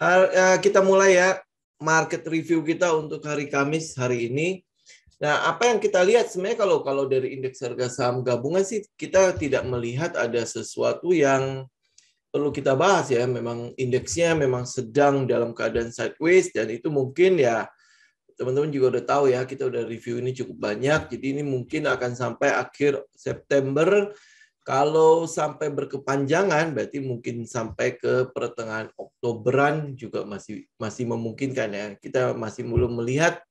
Ya, kita mulai ya market review kita untuk hari Kamis hari ini. Nah, apa yang kita lihat sebenarnya kalau kalau dari indeks harga saham gabungan sih kita tidak melihat ada sesuatu yang perlu kita bahas ya. Memang indeksnya memang sedang dalam keadaan sideways dan itu mungkin ya teman-teman juga udah tahu ya kita udah review ini cukup banyak. Jadi ini mungkin akan sampai akhir September kalau sampai berkepanjangan berarti mungkin sampai ke pertengahan Oktoberan juga masih masih memungkinkan ya. Kita masih belum melihat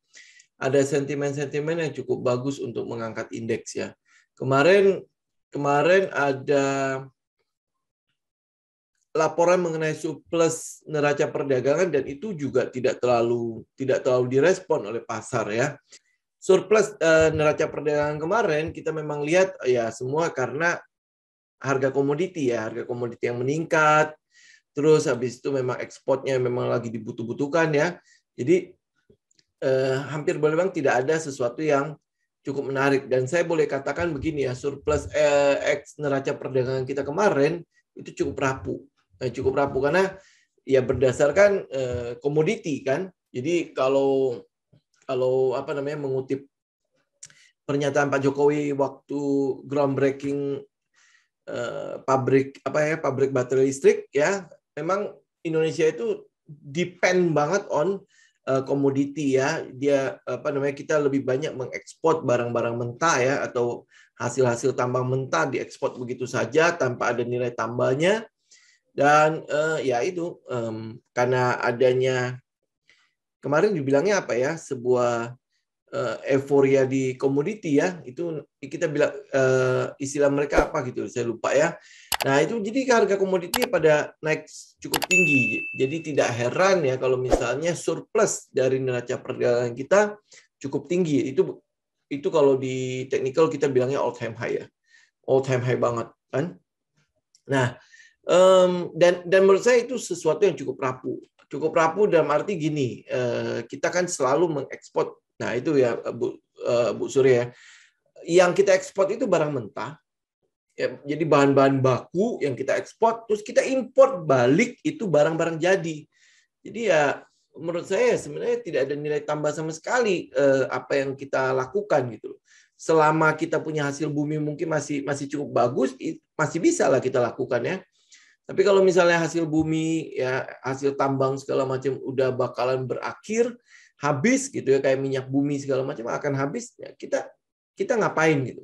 ada sentimen-sentimen yang cukup bagus untuk mengangkat indeks ya. Kemarin kemarin ada laporan mengenai surplus neraca perdagangan dan itu juga tidak terlalu tidak terlalu direspon oleh pasar ya. Surplus eh, neraca perdagangan kemarin kita memang lihat ya semua karena harga komoditi ya, harga komoditi yang meningkat. Terus habis itu memang ekspornya memang lagi dibutuh-butuhkan ya. Jadi eh, hampir boleh bang tidak ada sesuatu yang cukup menarik dan saya boleh katakan begini ya surplus eh, neraca perdagangan kita kemarin itu cukup rapuh nah, cukup rapuh karena ya berdasarkan eh, komoditi kan jadi kalau kalau apa namanya mengutip pernyataan Pak Jokowi waktu groundbreaking Eh, pabrik apa ya pabrik baterai listrik ya memang Indonesia itu depend banget on eh, komoditi ya dia apa namanya kita lebih banyak mengekspor barang-barang mentah ya atau hasil-hasil tambang mentah diekspor begitu saja tanpa ada nilai tambahnya dan uh, ya itu um, karena adanya kemarin dibilangnya apa ya sebuah uh, euforia di komoditi ya itu kita bilang uh, eh, istilah mereka apa gitu saya lupa ya nah itu jadi harga komoditi pada naik cukup tinggi jadi tidak heran ya kalau misalnya surplus dari neraca perdagangan kita cukup tinggi itu itu kalau di technical kita bilangnya all time high ya all time high banget kan nah um, dan dan menurut saya itu sesuatu yang cukup rapuh cukup rapuh dalam arti gini eh, kita kan selalu mengekspor Nah itu ya Bu, uh, Bu Surya. Ya. Yang kita ekspor itu barang mentah. Ya, jadi bahan-bahan baku yang kita ekspor, terus kita import balik itu barang-barang jadi. Jadi ya menurut saya ya, sebenarnya tidak ada nilai tambah sama sekali eh, apa yang kita lakukan gitu Selama kita punya hasil bumi mungkin masih masih cukup bagus, masih bisa lah kita lakukan ya. Tapi kalau misalnya hasil bumi ya hasil tambang segala macam udah bakalan berakhir, habis gitu ya kayak minyak bumi segala macam akan habis ya kita kita ngapain gitu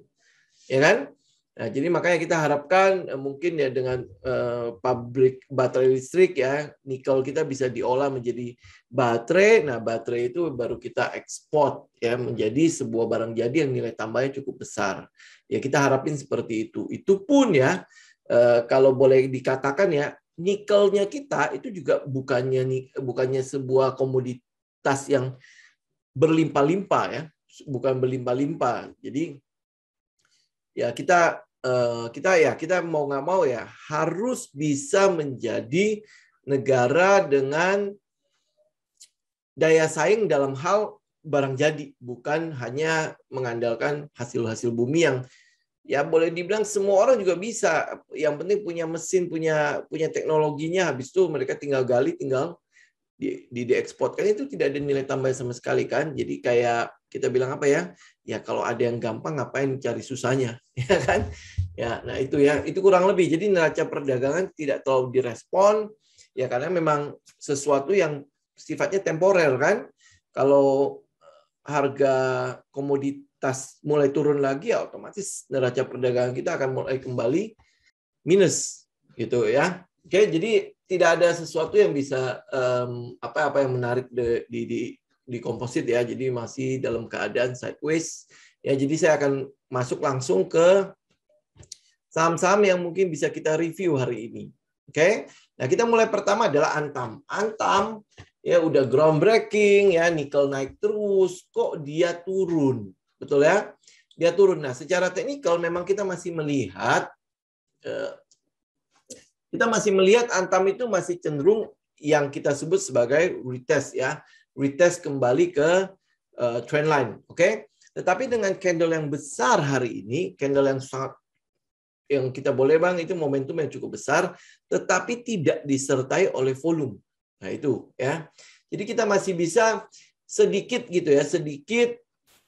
ya kan nah jadi makanya kita harapkan eh, mungkin ya dengan uh, pabrik baterai listrik ya nikel kita bisa diolah menjadi baterai nah baterai itu baru kita ekspor ya menjadi sebuah barang jadi yang nilai tambahnya cukup besar ya kita harapin seperti itu itu pun ya uh, kalau boleh dikatakan ya nikelnya kita itu juga bukannya bukannya sebuah komoditi tas yang berlimpah-limpah ya, bukan berlimpah-limpah. Jadi ya kita eh, kita ya kita mau nggak mau ya harus bisa menjadi negara dengan daya saing dalam hal barang jadi, bukan hanya mengandalkan hasil-hasil bumi yang ya boleh dibilang semua orang juga bisa. Yang penting punya mesin, punya punya teknologinya, habis itu mereka tinggal gali, tinggal di, di kan itu tidak ada nilai tambah sama sekali kan jadi kayak kita bilang apa ya ya kalau ada yang gampang ngapain cari susahnya ya kan ya nah itu ya itu kurang lebih jadi neraca perdagangan tidak terlalu direspon ya karena memang sesuatu yang sifatnya temporer kan kalau eh, harga komoditas mulai turun lagi ya otomatis neraca perdagangan kita akan mulai kembali minus gitu ya okay, jadi tidak ada sesuatu yang bisa apa apa apa yang menarik di di di di komposit ya. Jadi masih dalam keadaan sideways. Ya, jadi saya akan masuk langsung ke saham-saham yang mungkin bisa kita review hari ini. Oke. Okay? Nah, kita mulai pertama adalah Antam. Antam ya udah groundbreaking ya, nikel naik terus, kok dia turun. Betul ya? Dia turun. Nah, secara teknikal memang kita masih melihat eh, kita masih melihat Antam itu masih cenderung yang kita sebut sebagai retest ya, retest kembali ke uh, trend line, oke? Okay? Tetapi dengan candle yang besar hari ini, candle yang sangat yang kita boleh bang itu momentum yang cukup besar, tetapi tidak disertai oleh volume. Nah itu ya. Jadi kita masih bisa sedikit gitu ya, sedikit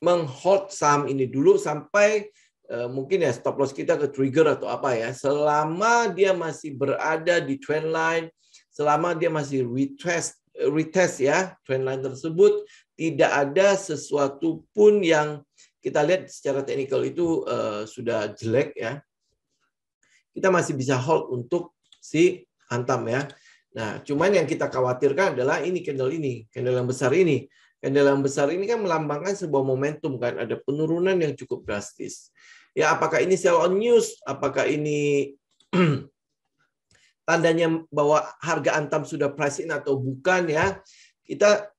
menghold saham ini dulu sampai Eh, mungkin ya stop loss kita ke trigger atau apa ya. Selama dia masih berada di trend line, selama dia masih retest eh, retest ya trend line tersebut, tidak ada sesuatu pun yang kita lihat secara teknikal itu uh, sudah jelek ya. Kita masih bisa hold untuk si hantam ya. Nah, cuman yang kita khawatirkan adalah ini candle ini, candle yang besar ini. Candle yang besar ini kan melambangkan sebuah momentum kan, ada penurunan yang cukup drastis. Ya, apakah ini sell on news? Apakah ini tandanya bahwa harga antam sudah price in atau bukan ya? Kita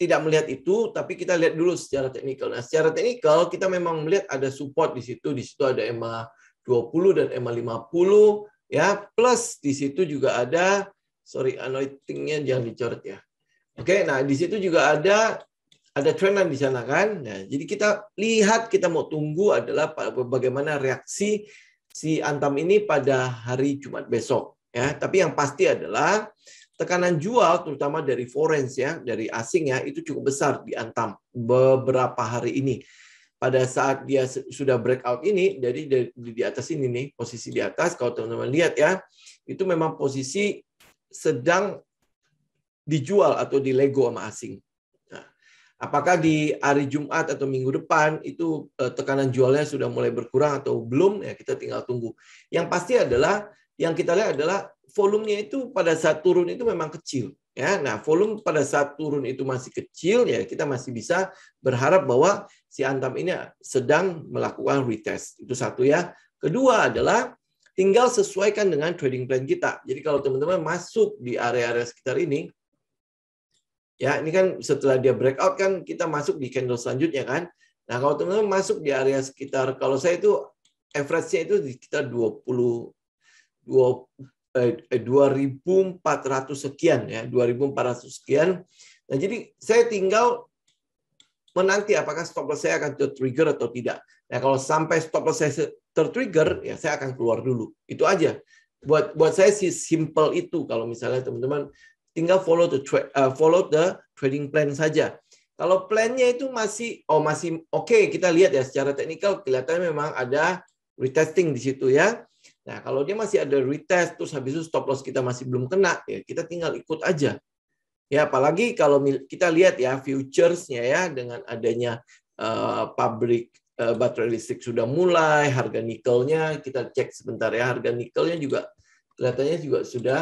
tidak melihat itu, tapi kita lihat dulu secara teknikal. Nah, secara teknikal kita memang melihat ada support di situ, di situ ada EMA 20 dan EMA 50 ya, plus di situ juga ada sorry anointingnya jangan dicoret ya. Oke, nah di situ juga ada ada trend yang di sana kan. Nah, jadi kita lihat kita mau tunggu adalah bagaimana reaksi si Antam ini pada hari Jumat besok ya. Tapi yang pasti adalah tekanan jual terutama dari forens ya, dari asing ya itu cukup besar di Antam beberapa hari ini. Pada saat dia sudah breakout ini dari di, di atas ini nih, posisi di atas kalau teman-teman lihat ya, itu memang posisi sedang dijual atau dilego sama asing Apakah di hari Jumat atau minggu depan itu eh, tekanan jualnya sudah mulai berkurang atau belum? Ya kita tinggal tunggu. Yang pasti adalah yang kita lihat adalah volumenya itu pada saat turun itu memang kecil. Ya, nah volume pada saat turun itu masih kecil ya kita masih bisa berharap bahwa si Antam ini sedang melakukan retest itu satu ya. Kedua adalah tinggal sesuaikan dengan trading plan kita. Jadi kalau teman-teman masuk di area-area sekitar ini, Ya, ini kan setelah dia breakout kan kita masuk di candle selanjutnya kan. Nah, kalau teman-teman masuk di area sekitar kalau saya itu average-nya itu di sekitar 20 2 2400 sekian ya, 2400 sekian. Nah, jadi saya tinggal menanti apakah stop loss saya akan tertrigger atau tidak. Nah, kalau sampai stop loss saya tertrigger, ya saya akan keluar dulu. Itu aja. Buat buat saya sih simple itu kalau misalnya teman-teman tinggal follow the uh, follow the trading plan saja. Kalau plannya itu masih oh masih oke okay, kita lihat ya secara teknikal kelihatannya memang ada retesting di situ ya. Nah kalau dia masih ada retest terus habis itu stop loss kita masih belum kena ya kita tinggal ikut aja. Ya apalagi kalau kita lihat ya futuresnya ya dengan adanya uh, pabrik uh, baterai listrik sudah mulai harga nikelnya kita cek sebentar ya harga nikelnya juga kelihatannya juga sudah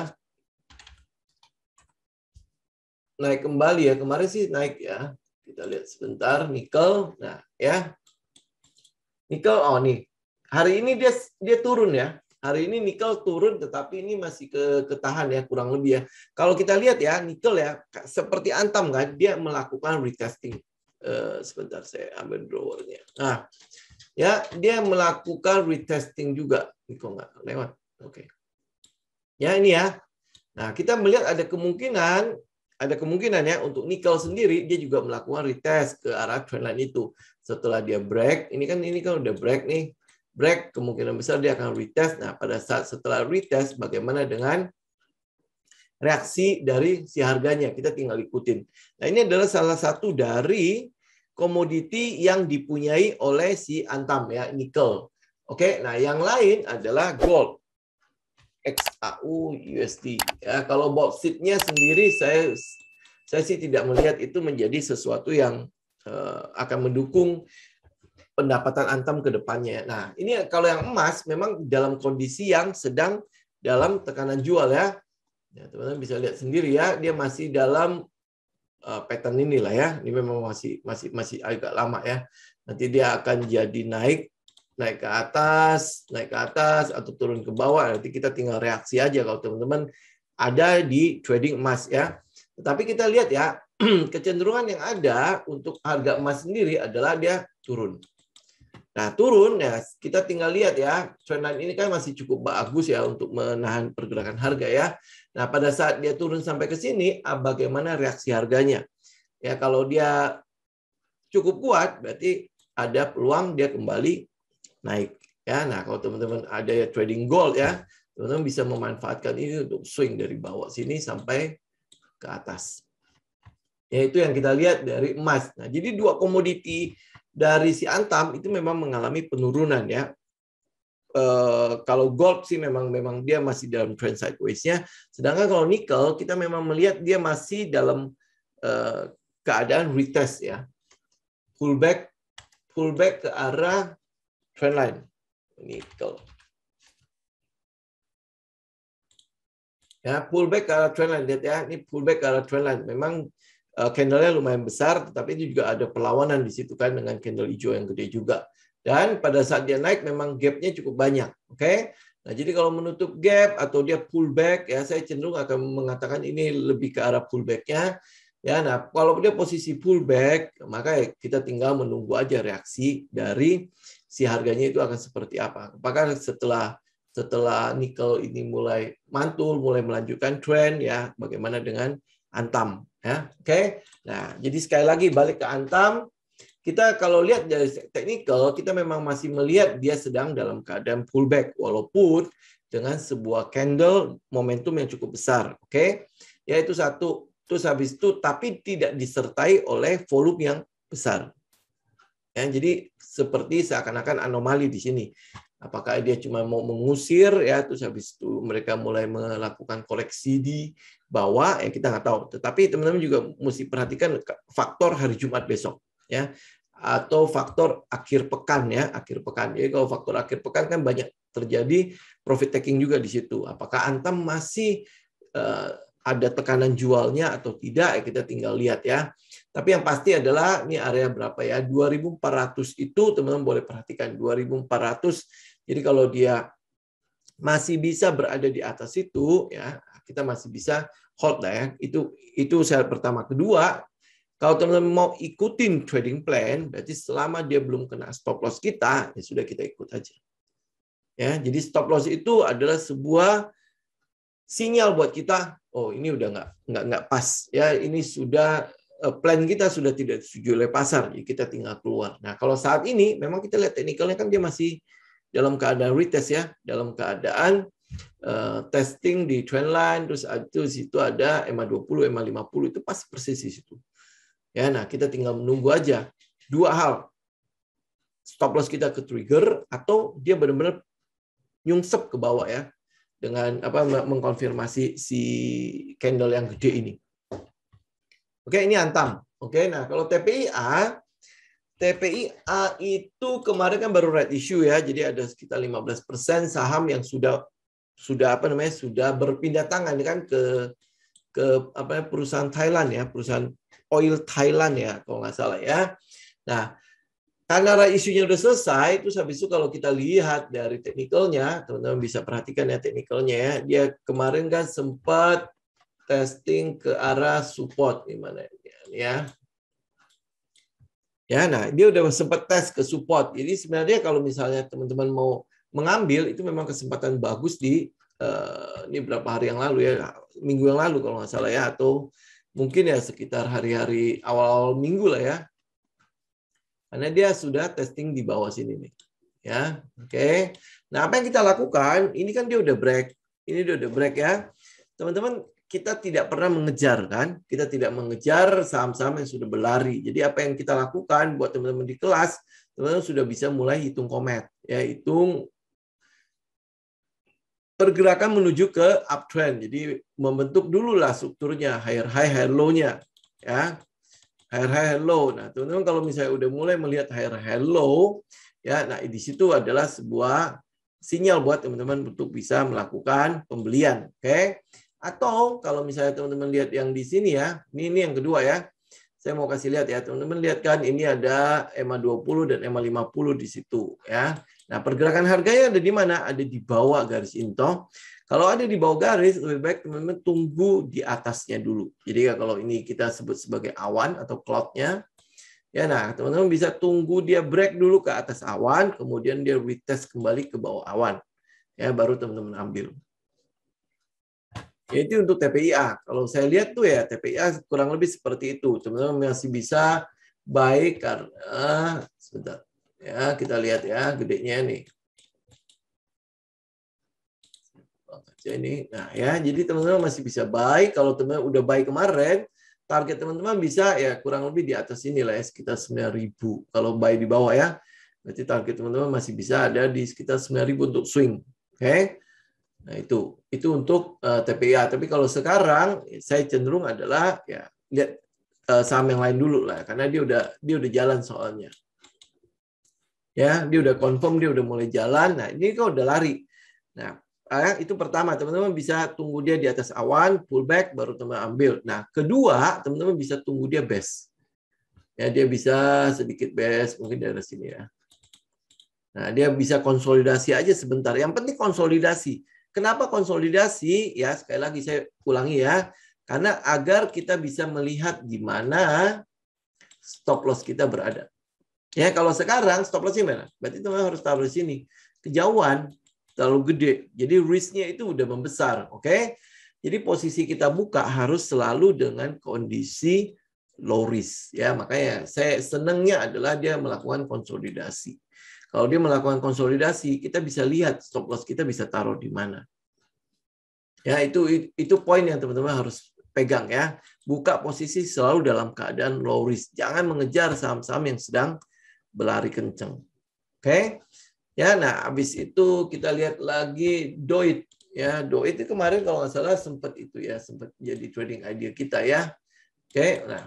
naik kembali ya. Kemarin sih naik ya. Kita lihat sebentar nikel. Nah, ya. Nikel oh nih. Hari ini dia dia turun ya. Hari ini nikel turun tetapi ini masih ke ketahan ya kurang lebih ya. Kalau kita lihat ya nikel ya seperti antam kan dia melakukan retesting. Uh, sebentar saya ambil drawernya. Nah, ya dia melakukan retesting juga. Nikel nggak lewat. Oke. Okay. Ya ini ya. Nah, kita melihat ada kemungkinan ada kemungkinannya untuk nikel sendiri dia juga melakukan retest ke arah trendline itu. Setelah dia break, ini kan ini kan udah break nih. Break kemungkinan besar dia akan retest. Nah, pada saat setelah retest bagaimana dengan reaksi dari si harganya? Kita tinggal ikutin. Nah, ini adalah salah satu dari komoditi yang dipunyai oleh si Antam ya, nikel. Oke, nah yang lain adalah gold. XAU USD. Ya, kalau bauxitnya sendiri saya saya sih tidak melihat itu menjadi sesuatu yang uh, akan mendukung pendapatan antam ke depannya. Nah, ini kalau yang emas memang dalam kondisi yang sedang dalam tekanan jual ya. Ya, teman-teman bisa lihat sendiri ya, dia masih dalam uh, pattern inilah ya. Ini memang masih masih masih agak lama ya. Nanti dia akan jadi naik naik ke atas, naik ke atas, atau turun ke bawah. Nanti kita tinggal reaksi aja kalau teman-teman ada di trading emas ya. Tetapi kita lihat ya, kecenderungan yang ada untuk harga emas sendiri adalah dia turun. Nah turun ya kita tinggal lihat ya trend ini kan masih cukup bagus ya untuk menahan pergerakan harga ya. Nah pada saat dia turun sampai ke sini ah, bagaimana reaksi harganya? Ya kalau dia cukup kuat berarti ada peluang dia kembali naik ya. Nah, kalau teman-teman ada ya trading gold ya, teman-teman bisa memanfaatkan ini untuk swing dari bawah sini sampai ke atas. Yaitu yang kita lihat dari emas. Nah, jadi dua komoditi dari si Antam itu memang mengalami penurunan ya. Uh, kalau gold sih memang memang dia masih dalam trend sidewaysnya Sedangkan kalau nikel kita memang melihat dia masih dalam uh, keadaan retest ya. Pullback pullback ke arah trend line nikel gitu. ya pullback ke arah trend line lihat ya ini pullback ke arah trend line memang uh, candlenya lumayan besar tapi itu juga ada perlawanan di situ kan dengan candle hijau yang gede juga dan pada saat dia naik memang gapnya cukup banyak oke okay? Nah, jadi kalau menutup gap atau dia pullback, ya saya cenderung akan mengatakan ini lebih ke arah pullbacknya. Ya, nah kalau dia posisi pullback, maka kita tinggal menunggu aja reaksi dari si harganya itu akan seperti apa. Apakah setelah setelah nikel ini mulai mantul, mulai melanjutkan tren ya, bagaimana dengan antam ya. Oke. Okay? Nah, jadi sekali lagi balik ke antam, kita kalau lihat dari teknikal kita memang masih melihat dia sedang dalam keadaan pullback walaupun dengan sebuah candle momentum yang cukup besar, oke? Okay? Ya itu satu Terus habis itu tapi tidak disertai oleh volume yang besar. Ya, jadi seperti seakan-akan anomali di sini. Apakah dia cuma mau mengusir ya terus habis itu mereka mulai melakukan koleksi di bawah ya kita nggak tahu. Tetapi teman-teman juga mesti perhatikan faktor hari Jumat besok ya atau faktor akhir pekan ya akhir pekan. Jadi kalau faktor akhir pekan kan banyak terjadi profit taking juga di situ. Apakah Antam masih eh, ada tekanan jualnya atau tidak ya kita tinggal lihat ya. Tapi yang pasti adalah ini area berapa ya? 2400 itu teman-teman boleh perhatikan 2400. Jadi kalau dia masih bisa berada di atas itu ya, kita masih bisa hold lah ya. Itu itu saya pertama. Kedua, kalau teman-teman mau ikutin trading plan, berarti selama dia belum kena stop loss kita, ya sudah kita ikut aja. Ya, jadi stop loss itu adalah sebuah sinyal buat kita oh ini udah nggak nggak nggak pas ya ini sudah eh, plan kita sudah tidak setuju oleh pasar jadi kita tinggal keluar nah kalau saat ini memang kita lihat teknikalnya kan dia masih dalam keadaan retest ya dalam keadaan uh, testing di trendline terus itu situ ada EMA 20 EMA 50 itu pas persis di situ ya nah kita tinggal menunggu aja dua hal stop loss kita ke trigger atau dia benar-benar nyungsep ke bawah ya dengan apa mengkonfirmasi si candle yang gede ini. Oke, ini antam. Oke, nah kalau TPIA TPIA itu kemarin kan baru red issue ya, jadi ada sekitar 15% saham yang sudah sudah apa namanya sudah berpindah tangan kan ke ke apa namanya perusahaan Thailand ya, perusahaan oil Thailand ya kalau nggak salah ya. Nah, karena isunya sudah selesai, terus habis itu kalau kita lihat dari teknikalnya, teman-teman bisa perhatikan ya teknikalnya ya, dia kemarin kan sempat testing ke arah support gimana ya. Ya, nah dia udah sempat tes ke support. Jadi sebenarnya kalau misalnya teman-teman mau mengambil itu memang kesempatan bagus di eh, ini berapa hari yang lalu ya, minggu yang lalu kalau nggak salah ya atau mungkin ya sekitar hari-hari awal-awal minggu lah ya karena dia sudah testing di bawah sini nih. Ya, oke. Okay. Nah, apa yang kita lakukan? Ini kan dia udah break. Ini dia udah break ya. Teman-teman, kita tidak pernah mengejar kan? Kita tidak mengejar saham-saham yang sudah berlari. Jadi apa yang kita lakukan buat teman-teman di kelas, teman-teman sudah bisa mulai hitung komet, ya hitung pergerakan menuju ke uptrend. Jadi membentuk dulu lah strukturnya, higher high, higher low-nya, ya hire hello. Nah, teman-teman kalau misalnya udah mulai melihat hire hello, ya, nah di situ adalah sebuah sinyal buat teman-teman untuk bisa melakukan pembelian, oke? Okay? Atau kalau misalnya teman-teman lihat yang di sini ya, ini ini yang kedua ya. Saya mau kasih lihat ya, teman-teman lihat kan ini ada EMA 20 dan EMA 50 di situ ya. Nah, pergerakan harganya ada di mana? Ada di bawah garis intong. Kalau ada di bawah garis, lebih baik teman-teman tunggu di atasnya dulu. Jadi ya, kalau ini kita sebut sebagai awan atau cloudnya, ya nah teman-teman bisa tunggu dia break dulu ke atas awan, kemudian dia retest kembali ke bawah awan, ya baru teman-teman ambil. Ya, itu untuk TPIA. Kalau saya lihat tuh ya TPIA kurang lebih seperti itu. Teman-teman masih bisa baik karena sebentar ya kita lihat ya gedenya nih ini. Nah ya, jadi teman-teman masih bisa buy. Kalau teman-teman udah buy kemarin, target teman-teman bisa ya kurang lebih di atas ini lah ya, sekitar 9.000. Kalau buy di bawah ya, berarti target teman-teman masih bisa ada di sekitar 9.000 untuk swing. Oke? Okay? Nah itu, itu untuk uh, eh, TPA. Tapi kalau sekarang saya cenderung adalah ya lihat uh, saham yang lain dulu lah, karena dia udah dia udah jalan soalnya ya dia udah confirm dia udah mulai jalan nah ini kok udah lari nah eh, itu pertama teman-teman bisa tunggu dia di atas awan pullback baru teman teman ambil nah kedua teman-teman bisa tunggu dia best. ya dia bisa sedikit best, mungkin dari sini ya nah dia bisa konsolidasi aja sebentar yang penting konsolidasi kenapa konsolidasi ya sekali lagi saya ulangi ya karena agar kita bisa melihat di mana stop loss kita berada ya kalau sekarang stop lossnya mana berarti teman harus taruh di sini kejauhan terlalu gede. Jadi risknya itu udah membesar, oke? Okay? Jadi posisi kita buka harus selalu dengan kondisi low risk ya. Makanya saya senangnya adalah dia melakukan konsolidasi. Kalau dia melakukan konsolidasi, kita bisa lihat stop loss kita bisa taruh di mana. Ya, itu itu poin yang teman-teman harus pegang ya. Buka posisi selalu dalam keadaan low risk. Jangan mengejar saham-saham yang sedang berlari kencang. Oke? Okay? Ya, nah habis itu kita lihat lagi Doit. Ya, Doit itu kemarin kalau nggak salah sempat itu ya, sempat jadi trading idea kita ya. Oke, okay, nah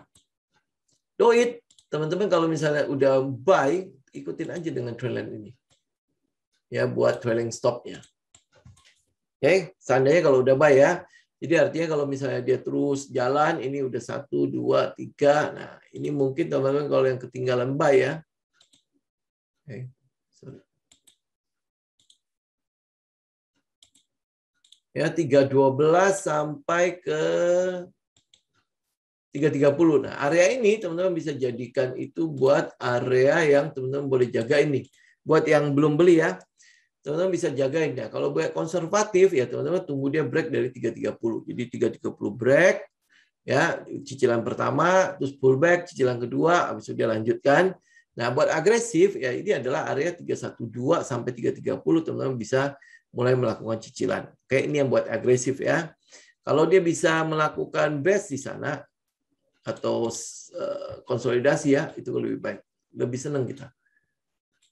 Doit, teman-teman kalau misalnya udah buy, ikutin aja dengan trailing ini. Ya, buat trailing stopnya. Oke, okay, seandainya kalau udah buy ya. Jadi artinya kalau misalnya dia terus jalan, ini udah satu, dua, tiga. Nah, ini mungkin teman-teman kalau yang ketinggalan buy ya. Okay. ya 312 sampai ke 330. Nah, area ini teman-teman bisa jadikan itu buat area yang teman-teman boleh jaga ini. Buat yang belum beli ya, teman-teman bisa jagain ya. Kalau buat konservatif ya teman-teman tunggu dia break dari 330. Jadi 330 break ya, cicilan pertama, terus pullback, cicilan kedua, habis itu dia lanjutkan Nah, buat agresif ya ini adalah area 312 sampai 330 teman-teman bisa mulai melakukan cicilan. Oke, ini yang buat agresif ya. Kalau dia bisa melakukan base di sana atau eh, konsolidasi ya, itu lebih baik. Lebih senang kita.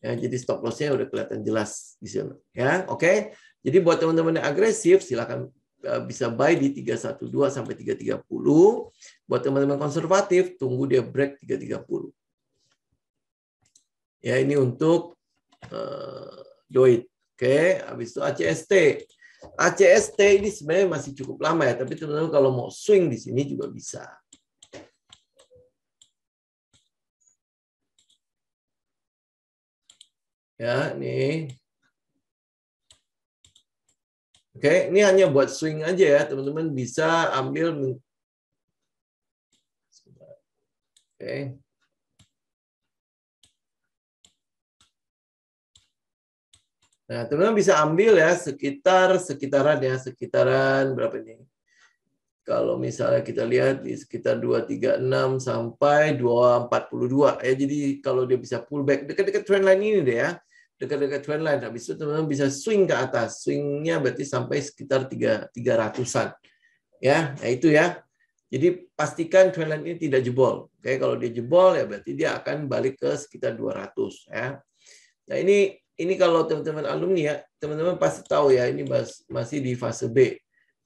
Ya, jadi stop loss-nya udah kelihatan jelas di sana ya. Oke. Jadi buat teman-teman yang agresif silakan eh, bisa buy di 312 sampai 330. Buat teman-teman konservatif tunggu dia break 330. Ya ini untuk uh, Joit. Oke, habis itu ACST. ACST ini sebenarnya masih cukup lama ya, tapi teman-teman kalau mau swing di sini juga bisa. Ya, nih. Oke, ini hanya buat swing aja ya, teman-teman bisa ambil Oke. Nah, teman-teman bisa ambil ya sekitar sekitaran ya, sekitaran berapa ini? Kalau misalnya kita lihat di sekitar 236 sampai 242 ya. Jadi kalau dia bisa pullback dekat-dekat trend line ini deh ya. Dekat-dekat trend line habis itu teman-teman bisa swing ke atas. Swingnya berarti sampai sekitar 3 300-an. Ya, nah itu ya. Jadi pastikan trend line ini tidak jebol. Oke, kalau dia jebol ya berarti dia akan balik ke sekitar 200 ya. Nah, ini ini kalau teman-teman alumni ya, teman-teman pasti tahu ya ini masih di fase B.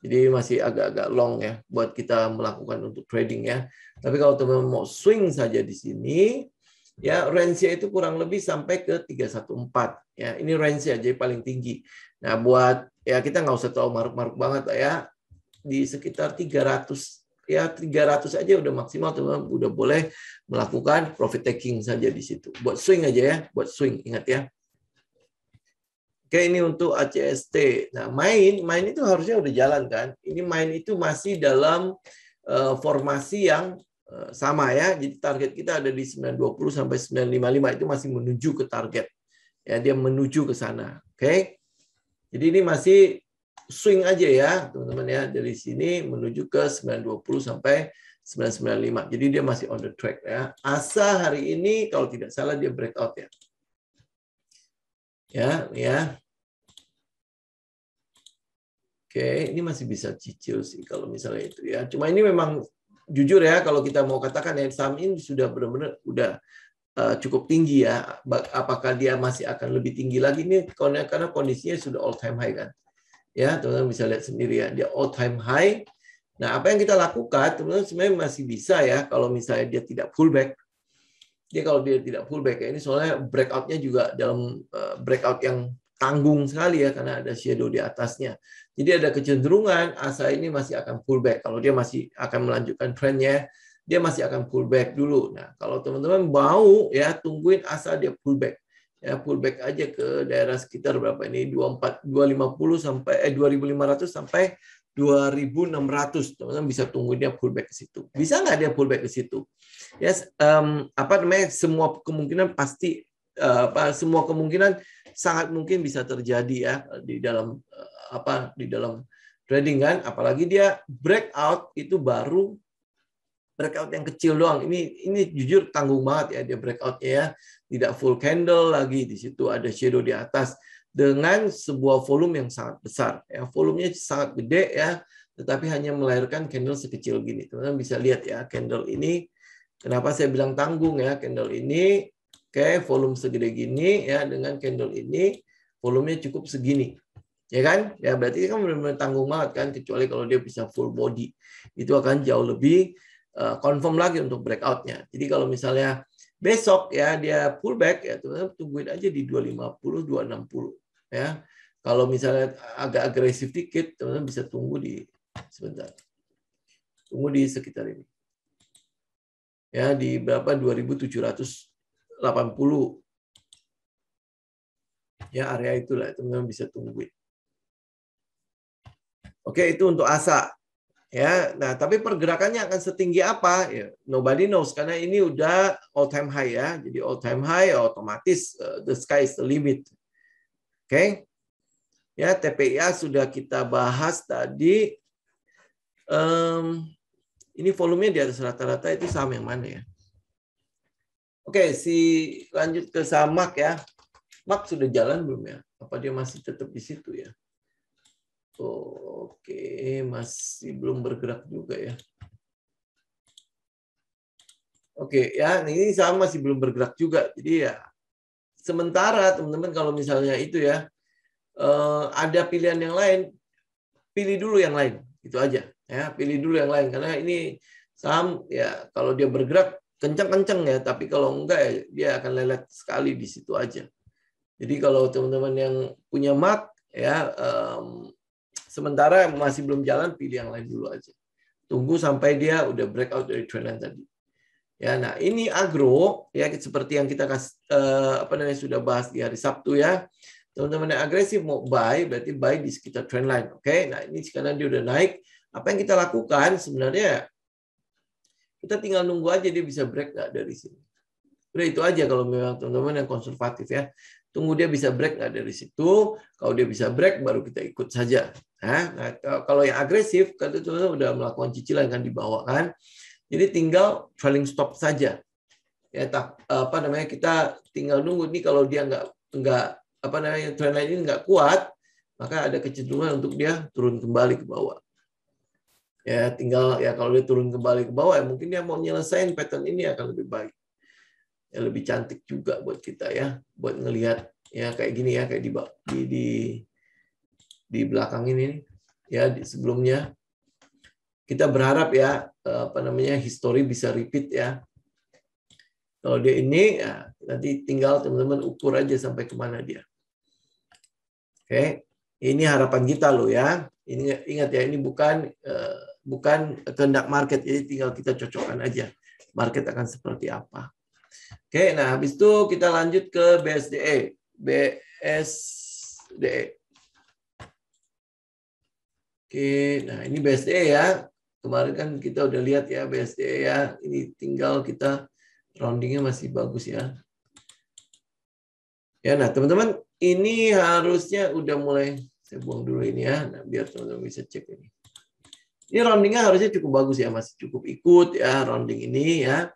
Jadi masih agak-agak long ya buat kita melakukan untuk trading ya. Tapi kalau teman-teman mau swing saja di sini, ya range-nya itu kurang lebih sampai ke 314 ya. Ini range aja jadi paling tinggi. Nah, buat ya kita nggak usah tahu maruk-maruk banget ya. Di sekitar 300 ya 300 aja udah maksimal teman-teman udah boleh melakukan profit taking saja di situ. Buat swing aja ya, buat swing ingat ya. Oke, ini untuk ACST. Nah, main, main itu harusnya udah jalan kan. Ini main itu masih dalam uh, formasi yang uh, sama ya. Jadi target kita ada di 920 sampai 955 itu masih menuju ke target. Ya, dia menuju ke sana. Oke. Jadi ini masih swing aja ya, teman-teman ya, dari sini menuju ke 920 sampai 995. Jadi dia masih on the track ya. ASA hari ini kalau tidak salah dia breakout ya. Ya, ya. Oke, ini masih bisa cicil sih kalau misalnya itu ya. Cuma ini memang jujur ya kalau kita mau katakan yang saham ini sudah benar-benar udah eh, cukup tinggi ya. Apakah dia masih akan lebih tinggi lagi ini karena kondisinya sudah all time high kan. Ya, teman-teman bisa lihat sendiri ya, dia all time high. Nah, apa yang kita lakukan, teman-teman sebenarnya masih bisa ya kalau misalnya dia tidak pullback. Dia kalau dia tidak pullback ya ini soalnya breakout-nya juga dalam eh, breakout yang tanggung sekali ya karena ada shadow di atasnya. Jadi ada kecenderungan ASA ini masih akan pullback. Kalau dia masih akan melanjutkan trennya, dia masih akan pullback dulu. Nah, kalau teman-teman mau ya tungguin ASA dia pullback. Ya, pullback aja ke daerah sekitar berapa ini 24 250 sampai eh 2500 sampai 2600 teman-teman bisa tunggu dia pullback ke situ bisa nggak dia pullback ke situ yes, um, apa namanya semua kemungkinan pasti uh, apa semua kemungkinan sangat mungkin bisa terjadi ya di dalam eh, apa di dalam trading kan apalagi dia breakout itu baru breakout yang kecil doang ini ini jujur tanggung banget ya dia breakoutnya ya tidak full candle lagi di situ ada shadow di atas dengan sebuah volume yang sangat besar ya volumenya sangat gede ya tetapi hanya melahirkan candle sekecil gini teman-teman bisa lihat ya candle ini kenapa saya bilang tanggung ya candle ini Oke, volume segede gini ya dengan candle ini volumenya cukup segini. Ya kan? Ya berarti kan benar-benar tanggung banget kan kecuali kalau dia bisa full body. Itu akan jauh lebih uh, confirm lagi untuk breakoutnya. Jadi kalau misalnya besok ya dia pullback ya teman-teman tungguin aja di 250 260 ya. Kalau misalnya agak agresif dikit, teman-teman bisa tunggu di sebentar. Tunggu di sekitar ini. Ya, di berapa? 2700 80. Ya, area itulah itu teman bisa tunggu. Oke, itu untuk asa. Ya, nah tapi pergerakannya akan setinggi apa? Ya, nobody knows karena ini udah all time high ya. Jadi all time high otomatis uh, the sky is the limit. Oke. Okay? Ya, TPIA sudah kita bahas tadi. Um, ini volumenya di atas rata-rata itu saham yang mana ya? Oke, si lanjut ke Samak ya. Mak sudah jalan belum ya? Apa dia masih tetap di situ ya? Oh, Oke, masih belum bergerak juga ya. Oke ya, ini sama masih belum bergerak juga. Jadi ya sementara teman-teman kalau misalnya itu ya eh, ada pilihan yang lain, pilih dulu yang lain, itu aja. Ya, pilih dulu yang lain karena ini saham ya kalau dia bergerak kenceng-kenceng ya, tapi kalau enggak ya dia akan lelet sekali di situ aja. Jadi kalau teman-teman yang punya mac ya um, sementara masih belum jalan pilih yang lain dulu aja. Tunggu sampai dia udah breakout dari trendline tadi. Ya, nah ini agro ya seperti yang kita kas, uh, apa namanya sudah bahas di hari Sabtu ya. Teman-teman yang agresif mau buy berarti buy di sekitar trendline, oke? Okay? Nah ini sekarang dia udah naik, apa yang kita lakukan sebenarnya kita tinggal nunggu aja dia bisa break nggak dari sini. Udah itu aja kalau memang teman-teman yang konservatif ya. Tunggu dia bisa break nggak dari situ. Kalau dia bisa break, baru kita ikut saja. Nah, kalau yang agresif, kan itu udah melakukan cicilan kan dibawa kan. Jadi tinggal trailing stop saja. Ya tak, apa namanya kita tinggal nunggu nih kalau dia nggak nggak apa namanya trend ini nggak kuat, maka ada kecenderungan untuk dia turun kembali ke bawah ya tinggal ya kalau dia turun kembali ke bawah ya mungkin dia mau nyelesain pattern ini akan lebih baik ya lebih cantik juga buat kita ya buat ngelihat ya kayak gini ya kayak di di di, di belakang ini ya di, sebelumnya kita berharap ya eh, apa namanya history bisa repeat ya kalau dia ini ya, nanti tinggal teman-teman ukur aja sampai kemana dia oke ini harapan kita loh ya ini ingat ya ini bukan uh, bukan kehendak market jadi tinggal kita cocokkan aja market akan seperti apa oke nah habis itu kita lanjut ke BSDE BSDE oke nah ini BSDE ya kemarin kan kita udah lihat ya BSDE ya ini tinggal kita roundingnya masih bagus ya ya nah teman-teman ini harusnya udah mulai saya buang dulu ini ya nah, biar teman-teman bisa cek ini ini roundingnya harusnya cukup bagus ya, masih cukup ikut ya rounding ini ya.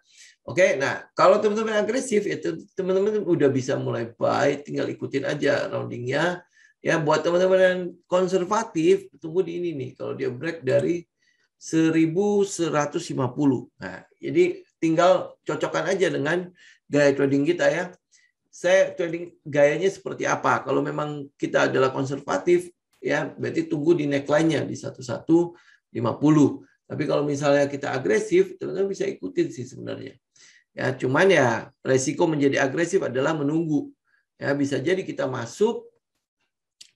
Oke, nah kalau teman-teman agresif itu ya, teman-teman udah bisa mulai buy, tinggal ikutin aja roundingnya. Ya buat teman-teman yang konservatif, tunggu di ini nih. Kalau dia break dari 1150. Nah, jadi tinggal cocokkan aja dengan gaya trading kita ya. Saya trading gayanya seperti apa? Kalau memang kita adalah konservatif ya berarti tunggu di neckline-nya di satu-satu 50. Tapi kalau misalnya kita agresif, teman-teman bisa ikutin sih sebenarnya. Ya, cuman ya resiko menjadi agresif adalah menunggu. Ya, bisa jadi kita masuk